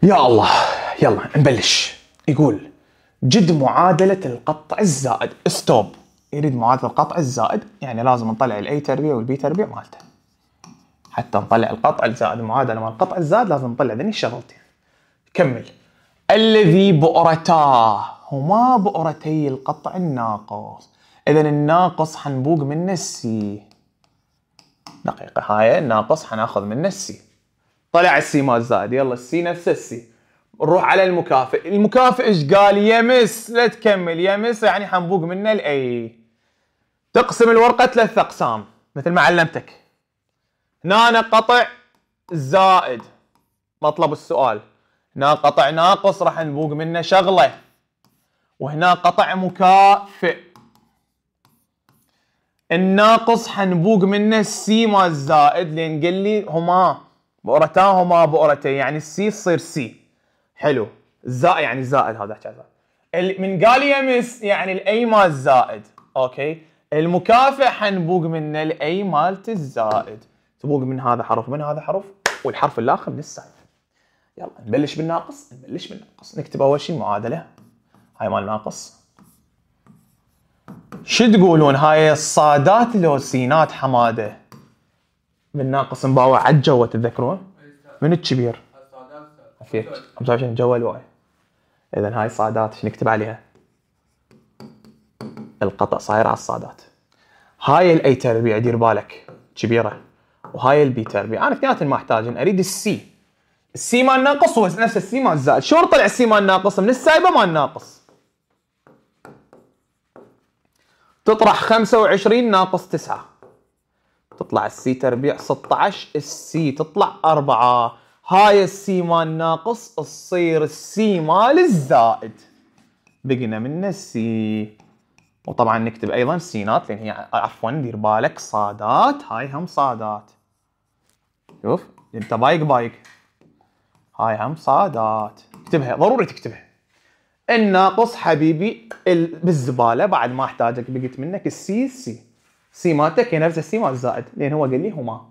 يا الله يلا نبلش يقول جد معادلة القطع الزائد ستوب يريد معادلة القطع الزائد يعني لازم نطلع الاي تربيع والبي تربيع مالته حتى نطلع القطع الزائد معادلة مال القطع الزائد لازم نطلع ذني الشغلتين كمل الذي بؤرتاه هما بؤرتي القطع الناقص اذا الناقص حنبوق منه السي دقيقة هاي الناقص حناخذ منه السي طلع السي مال زائد يلا السي نفسه السي نروح على المكافئ المكافئ ايش قال يمس لا تكمل يمس يعني حنبوق منه الاي تقسم الورقه ثلاث اقسام مثل ما علمتك هنا قطع زائد مطلب السؤال هنا قطع ناقص راح نبوق منه شغله وهنا قطع مكافئ الناقص حنبوق منه السي مال الزائد لان قال لي هما بؤرتاهما بؤرتين يعني السي تصير سي حلو الزائد يعني الزائد هذا احكي من قال يمس يعني الاي مال الزائد اوكي المكافئ حنبوق من الاي مالت الزائد تبوق من هذا حرف من هذا حرف والحرف الاخر من السالب يلا نبلش بالناقص نبلش بالناقص نكتب اول شيء معادله هاي مال ناقص شو تقولون هاي الصادات لو سينات حماده من ناقص مباوع عجوه تتذكرون من الكبير كثير 25 جوا الواي اذا هاي الصادات شو نكتب عليها؟ القطع صاير على الصادات هاي الاي تربيع دير بالك كبيره وهاي البي تربيع انا اثنيناتهم ما احتاج اريد السي السي مال ناقص هو نفس السي مال زائد شلون طلع السي مال ناقص من السايبه مال ناقص تطرح 25 ناقص 9 تطلع السي تربيع 16 السي تطلع 4 هاي السي مال ناقص تصير السي مال الزائد بقينا منه السي وطبعا نكتب ايضا سينات لان هي عفوا دير بالك صادات هاي هم صادات شوف انت بايق بايق هاي هم صادات اكتبها ضروري تكتبها الناقص حبيبي بالزباله بعد ما احتاجك بقيت منك السي السي سي مالتك هي نفس السي مال الزائد لان هو قال لي هما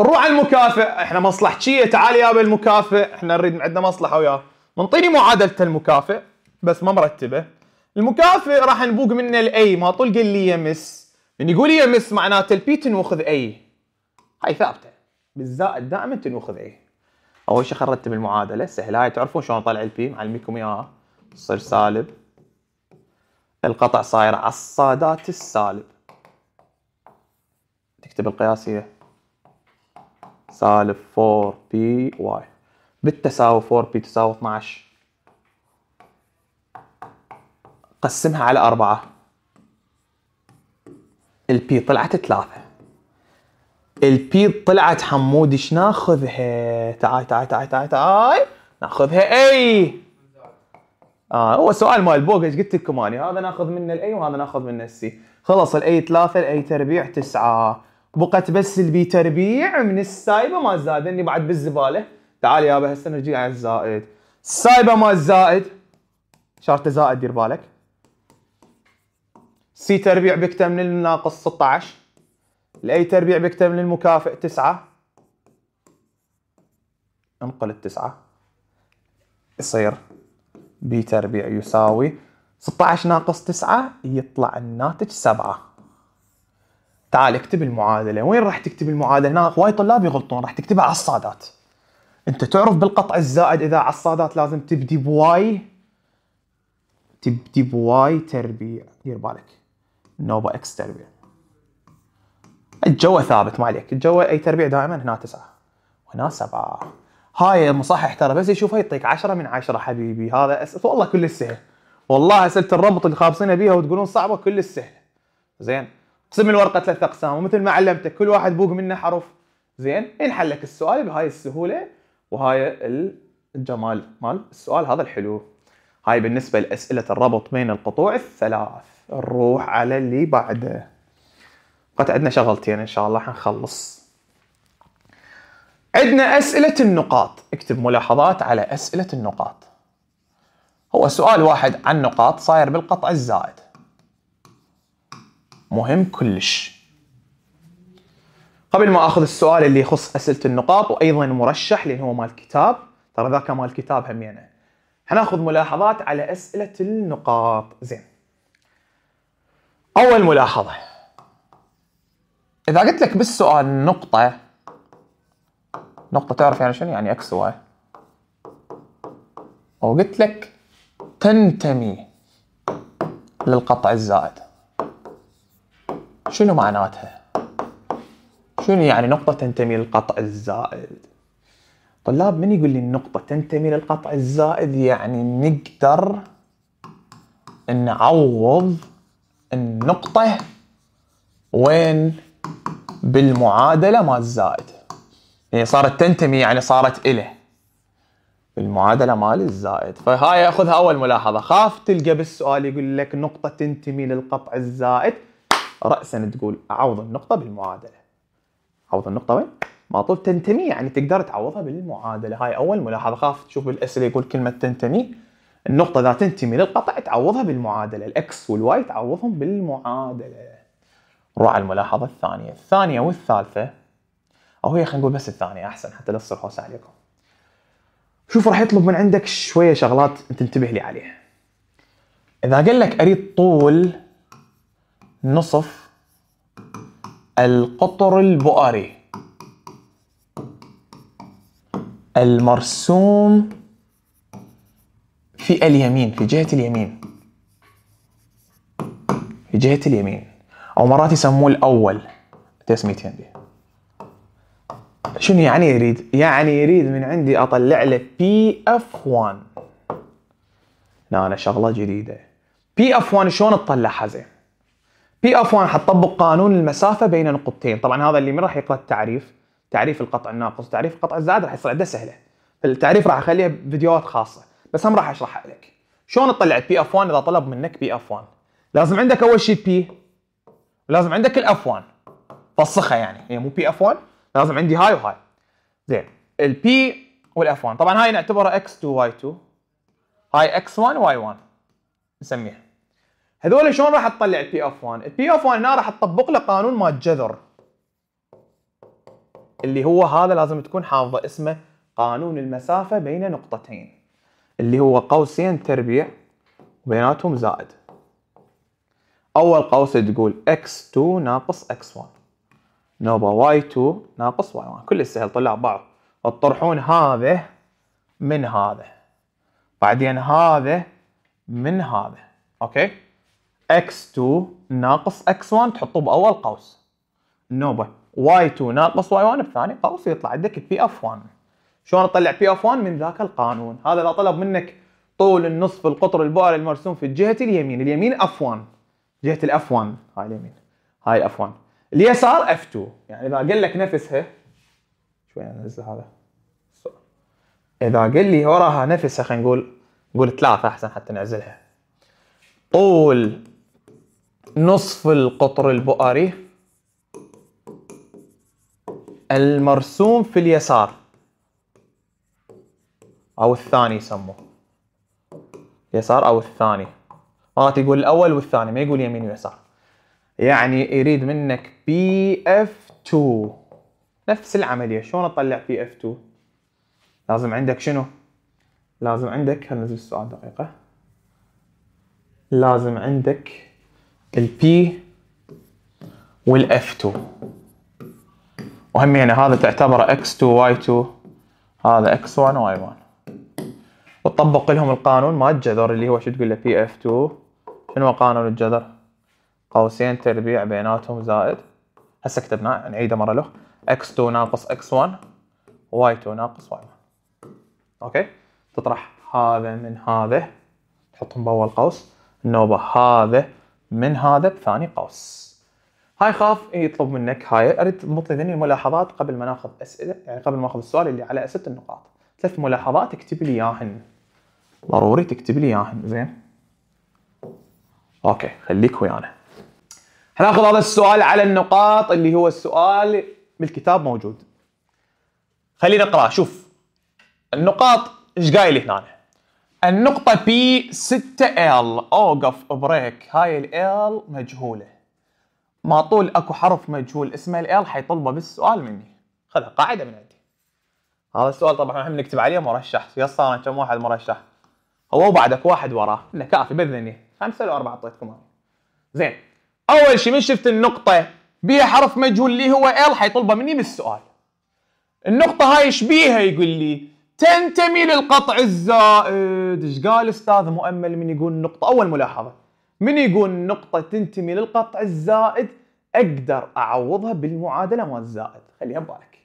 نروح على المكافئ احنا مصلحتشيه تعال يا المكافئ احنا نريد عندنا مصلحه وياه منطيني معادله المكافئ بس ما مرتبه المكافئ راح نبوق منه الاي ما طول قال لي يمس من يقول يمس معناته البي تنوخذ اي هاي ثابته بالزائد دائما تنوخذ اي اول شيء خلينا نرتب المعادله سهله هاي تعرفون شلون طلع البي معلمكم اياها تصير سالب القطع صاير على الصادات السالب تكتب القياسيه سالب 4 بي واي بالتساوي 4 بي تساوي 12 قسمها على 4 البي طلعت 3 البي طلعت حمود ايش ناخذها تعاي تعاي تعاي تعاي تعال ناخذها اي اه هو سؤال مال بوق ايش قلت لكم انا هذا ناخذ منه الاي وهذا ناخذ منه السي خلص الاي 3 الاي تربيع 9 بقت بس البي تربيع من السايبه مال زايد لاني يعني بعد بالزباله تعال يابا هسه نرجع على الزائد السايبه مال زائد شارته زائد دير بالك سي تربيع بيكتمل من الناقص 16 الاي تربيع بيكتمل من المكافئ 9 انقل التسعة يصير بي تربيع يساوي 16 ناقص 9 يطلع الناتج 7 تعال اكتب المعادله وين راح تكتب المعادله هنا وايد طلاب يغلطون راح تكتبها على الصادات انت تعرف بالقطع الزائد اذا على الصادات لازم تبدي بواي تبدي بواي تربيع دير بالك نوبا اكس تربيع الجو ثابت ما عليك الجو اي تربيع دائما هنا تسعة وهنا سبعة هاي المصحح ترى بس يشوفها يعطيك عشرة من عشرة حبيبي هذا أس... والله كل السهل والله اسئله الربط اللي خابصينها بيها وتقولون صعبه كل السهل زين قسم الورقه ثلاثة اقسام ومثل ما علمتك كل واحد بوق منه حرف زين انحل لك السؤال بهاي السهوله وهاي الجمال مال السؤال هذا الحلو هاي بالنسبه لاسئله الربط بين القطوع الثلاث نروح على اللي بعده قد عندنا شغلتين ان شاء الله حنخلص عندنا اسئله النقاط اكتب ملاحظات على اسئله النقاط هو سؤال واحد عن نقاط صاير بالقطع الزائد مهم كلش قبل ما اخذ السؤال اللي يخص اسئله النقاط وايضا مرشح اللي هو مال كتاب ترى ذاك مال كتاب همينه يعني. حناخذ ملاحظات على اسئله النقاط زين اول ملاحظه اذا قلت لك بالسؤال نقطه نقطه تعرف يعني شنو يعني اكس واي وقلت لك تنتمي للقطع الزائد شنو معناتها؟ شنو يعني نقطة تنتمي للقطع الزائد؟ طلاب من يقول لي النقطة تنتمي للقطع الزائد يعني نقدر نعوض النقطة وين بالمعادلة مال الزائد يعني صارت تنتمي يعني صارت إله بالمعادلة مال الزائد فهاي أخذها أول ملاحظة خاف تلقى بالسؤال يقول لك نقطة تنتمي للقطع الزائد راسا تقول اعوض النقطه بالمعادله عوض النقطه وين ما طول تنتمي يعني تقدر تعوضها بالمعادله هاي اول ملاحظه خاف تشوف الاسئله يقول كلمه تنتمي النقطه اذا تنتمي للقطع تعوضها بالمعادله الاكس والواي تعوضهم بالمعادله نروح على الملاحظه الثانيه الثانيه والثالثه او هي خلينا نقول بس الثانيه احسن حتى لا تصير حوسه عليكم شوف راح يطلب من عندك شويه شغلات تنتبه لي عليها اذا قال لك اريد طول نصف القطر البؤري المرسوم في اليمين في جهة اليمين في جهة اليمين أو مرات يسموه الأول تسميتين به شنو يعني يريد؟ يعني يريد من عندي أطلع له بي اف 1 لا أنا شغلة جديدة بي اف 1 شلون تطلعها زين؟ بي اف 1 حتطبق قانون المسافه بين نقطتين طبعا هذا اللي من راح يقرا التعريف تعريف القطع الناقص وتعريف القطع الزائد راح يصير عنده سهله التعريف راح اخليه بفيديوهات خاصه بس هم راح اشرحها لك شلون تطلع بي اف 1 اذا طلب منك بي اف 1 لازم عندك اول شيء بي ولازم عندك الاف 1 فصخها يعني هي مو بي اف 1 لازم عندي هاي وهاي زين البي والاف 1 طبعا هاي نعتبرها اكس 2 واي 2 هاي اكس 1 واي 1 نسميها هذول شلون راح تطلع البي اوف 1 البي اوف 1 هنا راح تطبق له قانون مال الجذر اللي هو هذا لازم تكون حافظه اسمه قانون المسافه بين نقطتين اللي هو قوسين تربيع وبيناتهم زائد اول قوس تقول x2 ناقص x1 نوبا y2 ناقص y1 كل سهل طلع بعض تطرحون هذا من هذا بعدين هذا من هذا اوكي x2 ناقص x1 تحطوه باول قوس النوبه y2 ناقص y1 بثاني قوس يطلع عندك بي اف 1 شلون اطلع بي اف 1 من ذاك القانون هذا لو طلب منك طول النصف القطر البؤري المرسوم في الجهه اليمين اليمين اف 1 جهه الاف 1 هاي اليمين هاي اف 1 اليسار اف 2 يعني اذا قال لك نفسها شوي انزل هذا اذا قال لي وراها نفسها خلينا نقول نقول ثلاثه احسن حتى نعزلها طول نصف القطر البؤري المرسوم في اليسار أو الثاني يسموه يسار أو الثاني مرات يقول الأول والثاني ما يقول يمين ويسار يعني يريد منك بي اف 2 نفس العملية شلون أطلع بي اف 2 لازم عندك شنو لازم عندك خلينا نزل السؤال دقيقة لازم عندك البي والاف 2 وهم يعني هذا تعتبر اكس 2 واي 2 هذا اكس 1 واي 1 وتطبق لهم القانون مال الجذر اللي هو شو تقول له بي اف 2 شنو قانون الجذر؟ قوسين تربيع بيناتهم زائد هسه كتبناه نعيده مره له اكس 2 ناقص اكس 1 واي 2 ناقص واي 1 اوكي تطرح هذا من هذا تحطهم باول قوس النوبه هذا من هذا بثاني قوس هاي خاف إيه، يطلب منك هاي اريد تضبط لي ذني ملاحظات قبل ما ناخذ اسئله يعني قبل ما اخذ السؤال اللي على ست النقاط ثلاث ملاحظات اكتب لي اياهن ضروري تكتب لي اياهن زين اوكي خليك ويانا هناخذ هذا السؤال على النقاط اللي هو السؤال بالكتاب موجود خلينا نقرا شوف النقاط ايش قايل هنا النقطة بي 6 ال اوقف بريك هاي ال مجهولة ما طول اكو حرف مجهول اسمه ال حيطلبه بالسؤال مني خذها قاعدة من عندي هذا السؤال طبعا احنا نكتب عليه مرشح يا انا كم واحد مرشح هو وبعدك واحد وراه لا كافي باذن خمسة لو أربعة اعطيتكم زين اول شيء من شفت النقطة بيها حرف مجهول اللي هو ال حيطلبه مني بالسؤال النقطة هاي شبيها يقول لي تنتمي للقطع الزائد ايش قال استاذ مؤمل من يقول نقطة اول ملاحظة من يقول نقطة تنتمي للقطع الزائد اقدر اعوضها بالمعادلة مال الزائد خليها ببالك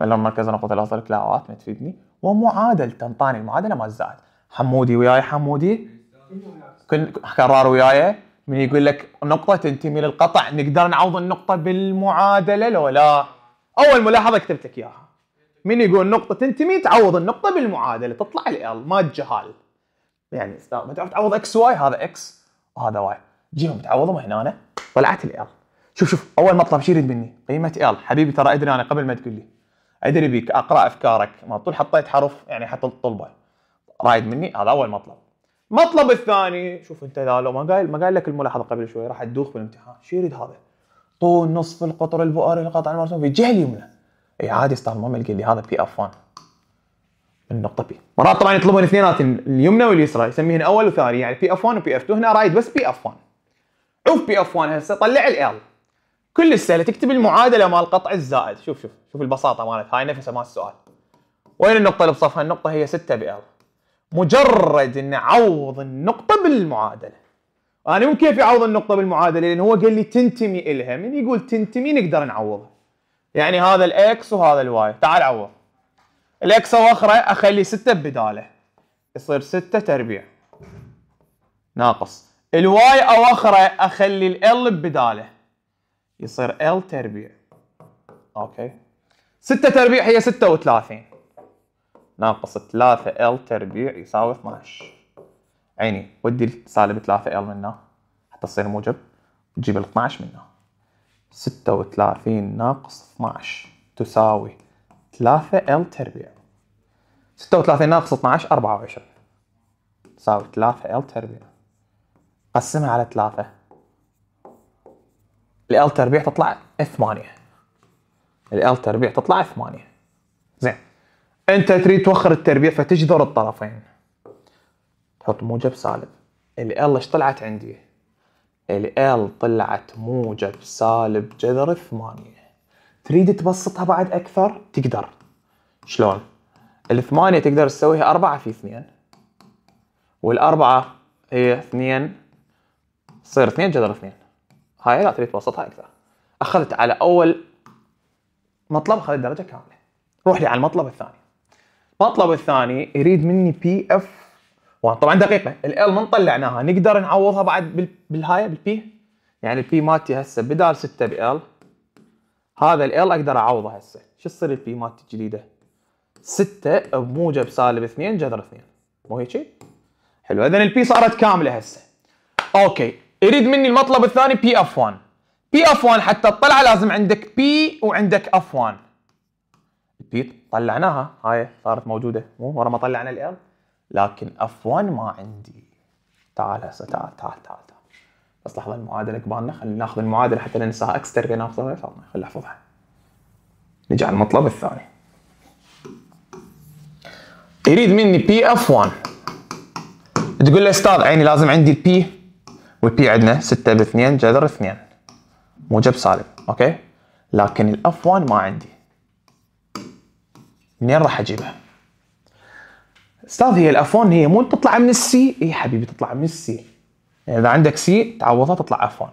فلما مركز نقطة الاصل كلاوات ما تفيدني ومعادلة تنطاني المعادلة مال الزائد حمودي وياي حمودي كن كرار وياي من يقول لك نقطة تنتمي للقطع نقدر نعوض النقطة بالمعادلة لو لا أول ملاحظة كتبت لك إياها من يقول نقطة تنتمي تعوض النقطة بالمعادلة تطلع ال ما جهال يعني ما تعرف تعوض اكس واي هذا اكس وهذا واي جيبهم تعوضهم هنا طلعت ال شوف شوف اول مطلب شو يريد مني؟ قيمة ال حبيبي ترى ادري انا قبل ما تقول لي ادري بيك اقرا افكارك ما طول حطيت حرف يعني حتى الطلبه رايد مني هذا اول مطلب المطلب الثاني شوف انت اذا لو ما قايل ما قايل لك الملاحظه قبل شوي راح تدوخ بالامتحان شو يريد هذا؟ طول نصف القطر البؤري القطع المرسوم في جهه اليمنى اي عادي ستار مامل قال لي هذا بي اف 1 من النقطه بي مرات طبعا يطلبون اثنينات اليمنى واليسرى يسميهن اول وثاني يعني بي اف 1 وبي اف 2 هنا رايد بس بي اف 1 عوف بي اف 1 هسه طلع ال كل السهله تكتب المعادله مال قطع الزائد شوف شوف شوف البساطه مالت هاي نفسها مال السؤال وين النقطه اللي بصفها النقطه هي 6 بي ال مجرد ان عوض النقطه بالمعادله انا مو كيف يعوض النقطه بالمعادله لان هو قال لي تنتمي الها من يقول تنتمي نقدر نعوضها يعني هذا الاكس وهذا الواي تعال عوض الاكس اواخره اخلي 6 بداله يصير 6 تربيع ناقص الواي اواخره اخلي ال بداله يصير ال تربيع اوكي 6 تربيع هي 36 ناقص 3 ال تربيع يساوي 12 عيني ودي سالب 3 ال منه حتى تصير موجب وتجيب ال 12 منه 36 ناقص 12 تساوي 3 L تربيع 36 ناقص 12 24 تساوي 3 L تربيع قسمها على 3 ال ال تربيع تطلع 8 ال ال تربيع تطلع 8 زين انت تريد توخر التربيع فتجذر الطرفين تحط موجب سالب ال ال ايش طلعت عندي؟ ال طلعت موجب سالب جذر ثمانية تريد تبسطها بعد أكثر؟ تقدر شلون؟ الثمانية تقدر تسويها أربعة في اثنين والأربعة هي اثنين تصير اثنين جذر اثنين هاي لا تريد تبسطها أكثر أخذت على أول مطلب أخذت درجة كاملة روح لي على المطلب الثاني المطلب الثاني يريد مني بي اف طبعا دقيقه من طلعناها نقدر نعوضها بعد بالهاي بالبي يعني البي مالتي هسه بدال 6 ب ال هذا ال اقدر اعوضه هسه شو تصير البي مالتي الجديده 6 بموجب سالب 2 جذر 2 مو هيك حلو اذا البي صارت كامله هسه اوكي يريد مني المطلب الثاني بي اف 1 بي اف 1 حتى تطلع لازم عندك بي وعندك اف 1 البي طلعناها هاي صارت موجوده مو ورا ما طلعنا ال لكن اف 1 ما عندي تعال هسه تعال تعال تعال تعال بس لحظه المعادله قبالنا خلينا ناخذ المعادله حتى ننساها اكستر تربيع ناقصه فاطمه خلينا نحفظها نجي على المطلب الثاني يريد مني بي اف 1 تقول له استاذ عيني لازم عندي البي والبي عندنا 6 ب 2 جذر 2 موجب سالب اوكي لكن الاف 1 ما عندي منين راح اجيبها؟ استاذ هي الافون هي مو تطلع من السي اي حبيبي تطلع من السي يعني اذا عندك سي تعوضها تطلع افون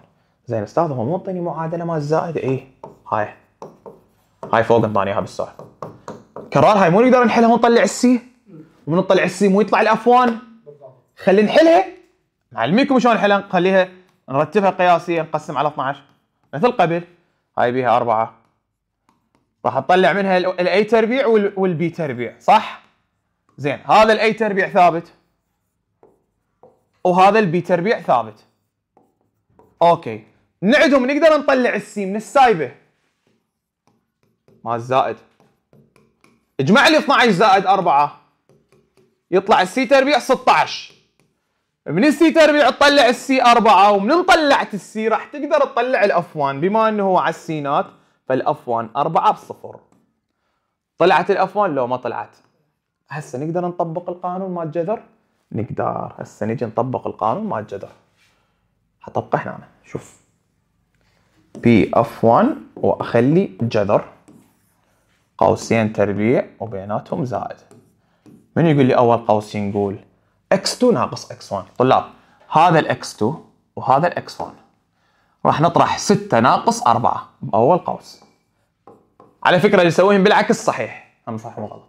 زين استاذ هو مو انطيني معادله مال زائد اي هاي هاي فوق انطاني اياها بالسؤال كرار هاي مو نقدر نحلها ونطلع السي ومن نطلع السي مو يطلع الافون خلي نحلها معلميكم شلون نحلها نخليها نرتبها قياسيا نقسم على 12 مثل قبل هاي بيها أربعة راح تطلع منها الاي تربيع والبي تربيع صح؟ زين هذا الاي تربيع ثابت وهذا البي تربيع ثابت اوكي نعدهم نقدر نطلع السي من السايبه مال الزائد اجمع لي 12 زائد 4 يطلع السي تربيع 16 من السي تربيع تطلع السي 4 ومن طلعت السي راح تقدر تطلع الاف 1 بما انه هو على السينات فالاف 1 4 بصفر طلعت الاف 1 لو ما طلعت هسه نقدر نطبق القانون مال الجذر نقدر هسه نجي نطبق القانون مال الجذر حطبقه هنا أنا. شوف بي اف 1 واخلي جذر قوسين تربيع وبيناتهم زائد من يقول لي اول قوس نقول x2 ناقص x1 طلاب هذا الاكس 2 وهذا الاكس 1 راح نطرح 6 ناقص 4 باول قوس على فكره اللي يسويهم بالعكس صحيح هم صح مو غلط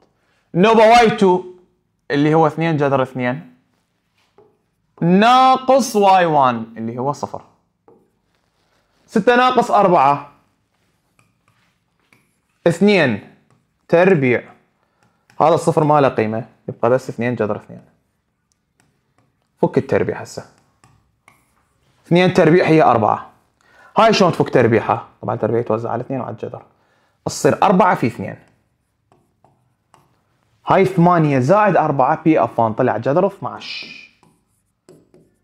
نوبا واي 2 اللي هو 2 جذر 2 ناقص واي 1 اللي هو 0 6 ناقص 4 2 تربيع هذا الصفر ما له قيمة يبقى بس 2 جذر 2 فك التربيع هسه 2 تربيع هي 4 هاي شلون تفك تربيعها؟ طبعا تربيع يتوزع على 2 وعلى الجذر تصير 4 في 2 هاي 8 زائد 4 بي افون 1 طلع جذر 12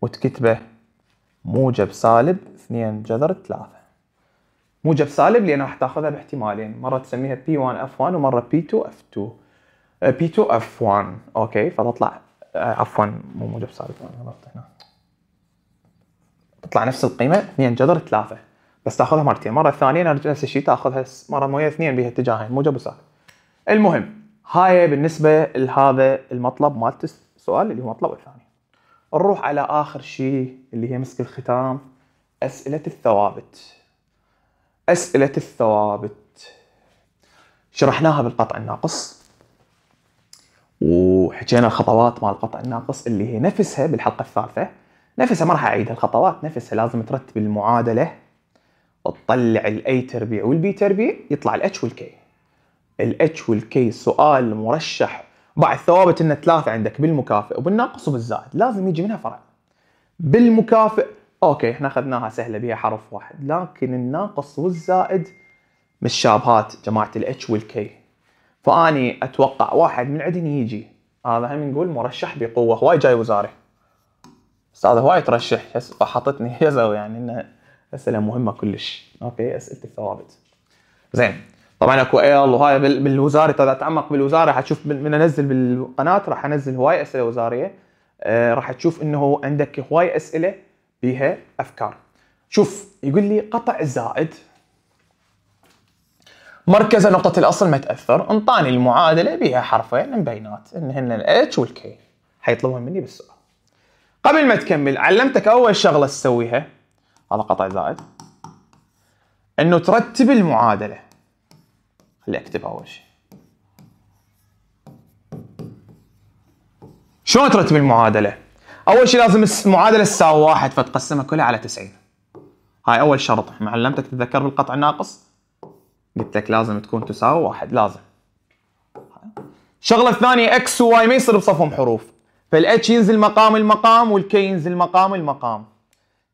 وتكتبه موجب سالب 2 جذر 3 موجب سالب لان راح تاخذها باحتمالين مره تسميها بي 1 اف 1 ومره بي 2 اف 2 آه، بي 2 اف 1 اوكي فتطلع عفوا آه، مو موجب سالب انا آه، غلطت هنا تطلع نفس القيمه 2 جذر 3 بس تاخذها مرتين مره ثانيه نفس الشيء تاخذها مره مويه 2 بها اتجاهين موجب وسالب المهم هاي بالنسبه لهذا المطلب مالت السؤال اللي هو المطلب الثاني نروح على اخر شيء اللي هي مسك الختام اسئله الثوابت اسئله الثوابت شرحناها بالقطع الناقص وحكينا الخطوات مال القطع الناقص اللي هي نفسها بالحلقه الثالثه نفسها ما راح اعيدها الخطوات نفسها لازم ترتب المعادله تطلع الاي تربيع والبي تربيع يطلع الاتش والكي الاتش والكي سؤال مرشح بعد ثوابت ان ثلاثه عندك بالمكافئ وبالناقص وبالزائد لازم يجي منها فرع بالمكافئ اوكي احنا اخذناها سهله بها حرف واحد لكن الناقص والزائد شابهات جماعه الاتش والكي فاني اتوقع واحد من عندهم يجي هذا هم نقول مرشح بقوه هواي جاي وزاري استاذ هواي ترشح حطتني يزو يعني انه اسئله مهمه كلش اوكي اسئله الثوابت زين طبعا اكو ايل وهاي بالوزاره طيب، اذا تعمق بالوزاره حتشوف من انزل بالقناه راح انزل هواي اسئله وزاريه آه، راح تشوف انه عندك هواي اسئله بيها افكار شوف يقول لي قطع زائد مركز نقطة الأصل ما تأثر، انطاني المعادلة بها حرفين من بينات، إن هن الاتش والكي، حيطلبون مني بالسؤال. قبل ما تكمل علمتك أول شغلة تسويها، هذا قطع زائد، إنه ترتب المعادلة. خليني اكتبها اول شيء شلون ترتب المعادله؟ اول شيء لازم المعادله تساوي واحد فتقسمها كلها على 90 هاي اول شرط احنا علمتك تتذكر بالقطع الناقص قلت لك لازم تكون تساوي واحد لازم الشغله الثانيه اكس وواي ما يصير بصفهم حروف فالاتش ينزل مقام المقام والكي ينزل مقام المقام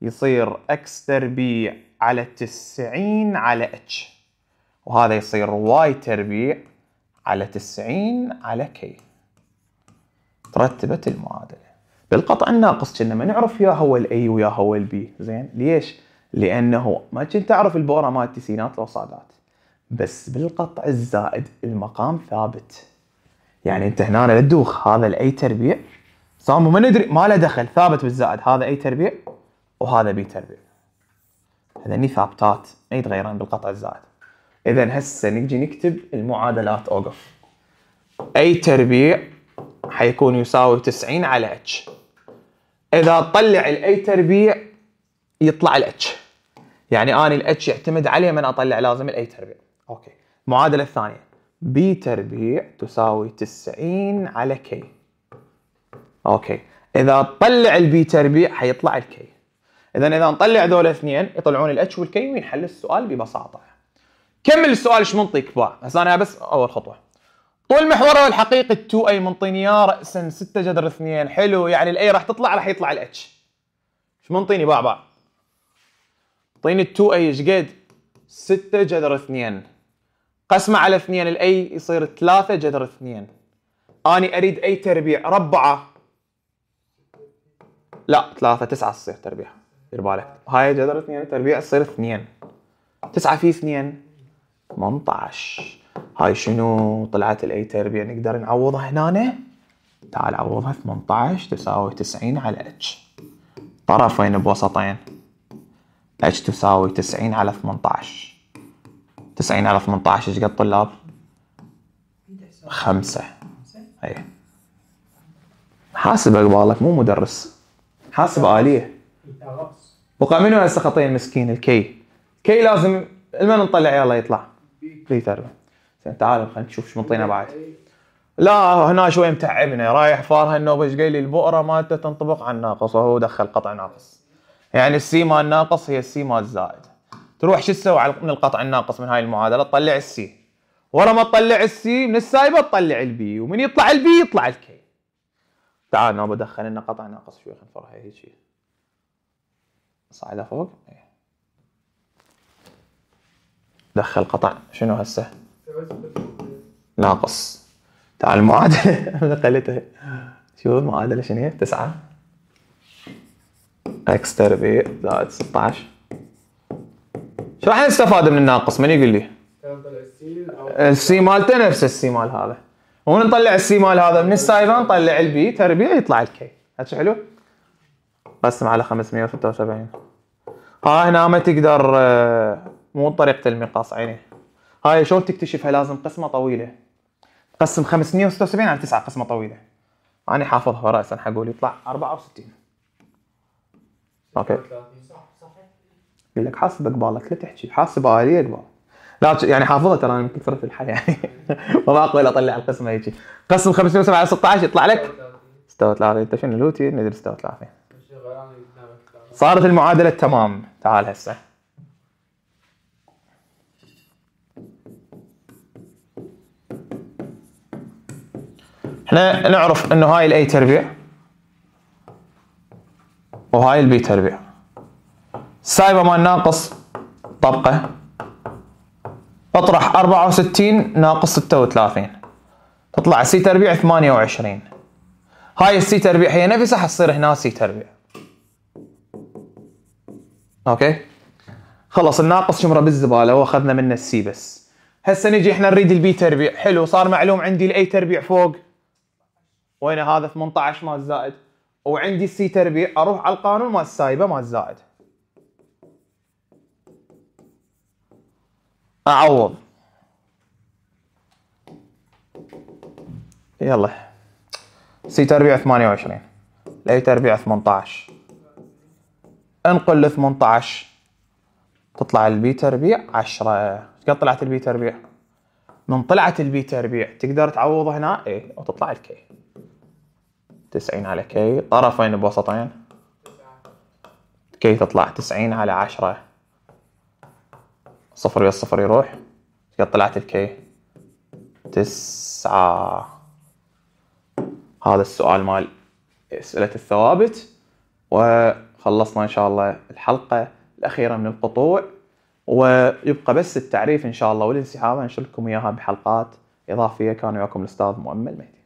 يصير اكس تربيع على 90 على اتش وهذا يصير واي تربيع على 90 على كي ترتبت المعادله بالقطع الناقص كنا ما نعرف يا هو الاي ويا هو البي زين ليش لانه ما كنت اعرف البوره مال التسعينات والصادات بس بالقطع الزائد المقام ثابت يعني انت هنا لا تدوخ هذا الاي تربيع صار ما ندري ما له دخل ثابت بالزائد هذا اي تربيع وهذا بي تربيع هذني ثابتات ما يتغيران بالقطع الزائد اذا هسه نجي نكتب المعادلات اوقف اي تربيع حيكون يساوي 90 على اتش اذا طلع الاي تربيع يطلع الاتش يعني انا الاتش يعتمد عليه من اطلع لازم الاي تربيع اوكي المعادله الثانيه بي تربيع تساوي 90 على كي اوكي اذا طلع البي تربيع حيطلع الكي اذا اذا نطلع ذول اثنين يطلعون الاتش والكي وينحل السؤال ببساطه كمل السؤال ايش منطيك باع هسه انا بس اول خطوه طول محوره الحقيقي التو اي منطيني اياه راسا 6 جذر 2 حلو يعني الاي راح تطلع راح يطلع الاتش ايش منطيني باع باع منطيني التو اي ايش قد 6 جذر 2 قسمه على 2 الاي يصير 3 جذر 2 اني اريد اي تربيع ربعه لا 3 9 تصير تربيع دير بالك هاي جذر 2 تربيع تصير 2 9 في 2 18 هاي شنو طلعت الاي يعني تربيع نقدر نعوضها هنا تعال عوضها 18 تساوي 90 على اتش طرفين بوسطين اتش تساوي 90 على 18 90 على 18 ايش قد طلاب؟ 5 اي حاسب اقبالك مو مدرس حاسب آلية بقى منو هسه هالسخطين مسكين الكي كي لازم المن نطلع يلا يطلع بلاي تقريبا زين تعال خلينا نشوف ايش منطينا بعد لا هنا شوي متعبنا رايح فارها النوبه ايش قايل البؤره مالته تنطبق على الناقص وهو دخل قطع ناقص يعني السي مال الناقص هي السي مال الزائد تروح شو تسوي من القطع الناقص من هاي المعادله تطلع السي ورا ما تطلع السي من السايبه تطلع البي ومن يطلع البي يطلع الكي تعال نوبه بدخل لنا قطع ناقص شوي خلينا نفرها هيك صعدها فوق ايه. دخل قطع شنو هسه؟ ناقص تعال المعادلة قلتها شو المعادلة شنو هي؟ 9 اكس تربيع زائد 16 شو راح نستفاد من الناقص؟ من يقول لي؟ السي مالته نفس السي مال هذا ونطلع السي مال هذا من السايبر نطلع البي تربيع يطلع الكي هذا حلو؟ قسم على 576 ها هنا ما تقدر آه، مو طريقه المقاس عيني هاي شلون تكتشفها لازم قسمه طويله قسم 576 على 9 قسمه طويله انا حافظها راسا حقول يطلع 64 اوكي يقول لك حاسب قبالك لا تحكي حاسب آلية قبال لا يعني حافظها ترى انا من كثره الحياة يعني وما اقبل اطلع القسمه هيك قسم 507 على 16 يطلع لك 36 انت شنو لوتي ندري 36 صارت المعادله تمام تعال هسه احنا نعرف انه هاي الاي تربيع وهاي البي تربيع سايبه مال ناقص طبقه اطرح 64 ناقص 36 تطلع سي تربيع 28 هاي السي تربيع هي نفسها حتصير هنا سي تربيع اوكي خلص الناقص شمره بالزباله واخذنا منه السي بس هسه نجي احنا نريد البي تربيع حلو صار معلوم عندي الاي تربيع فوق وين هذا 18 مال زائد وعندي سي تربيع اروح على القانون مال السايبه مال زائد اعوض يلا سي تربيع 28 لاي تربيع 18 انقل ل 18 تطلع البي تربيع 10 قد طلعت البي تربيع من طلعت البي تربيع تقدر تعوض هنا اي وتطلع الكي 90 على كي طرفين بوسطين كي تطلع 90 على 10 صفر ويا الصفر يروح قد طلعت الكي تسعة هذا السؤال مال أسئلة الثوابت وخلصنا إن شاء الله الحلقة الأخيرة من القطوع ويبقى بس التعريف إن شاء الله والانسحاب أنشر لكم إياها بحلقات إضافية كان وياكم الأستاذ مؤمل مهدي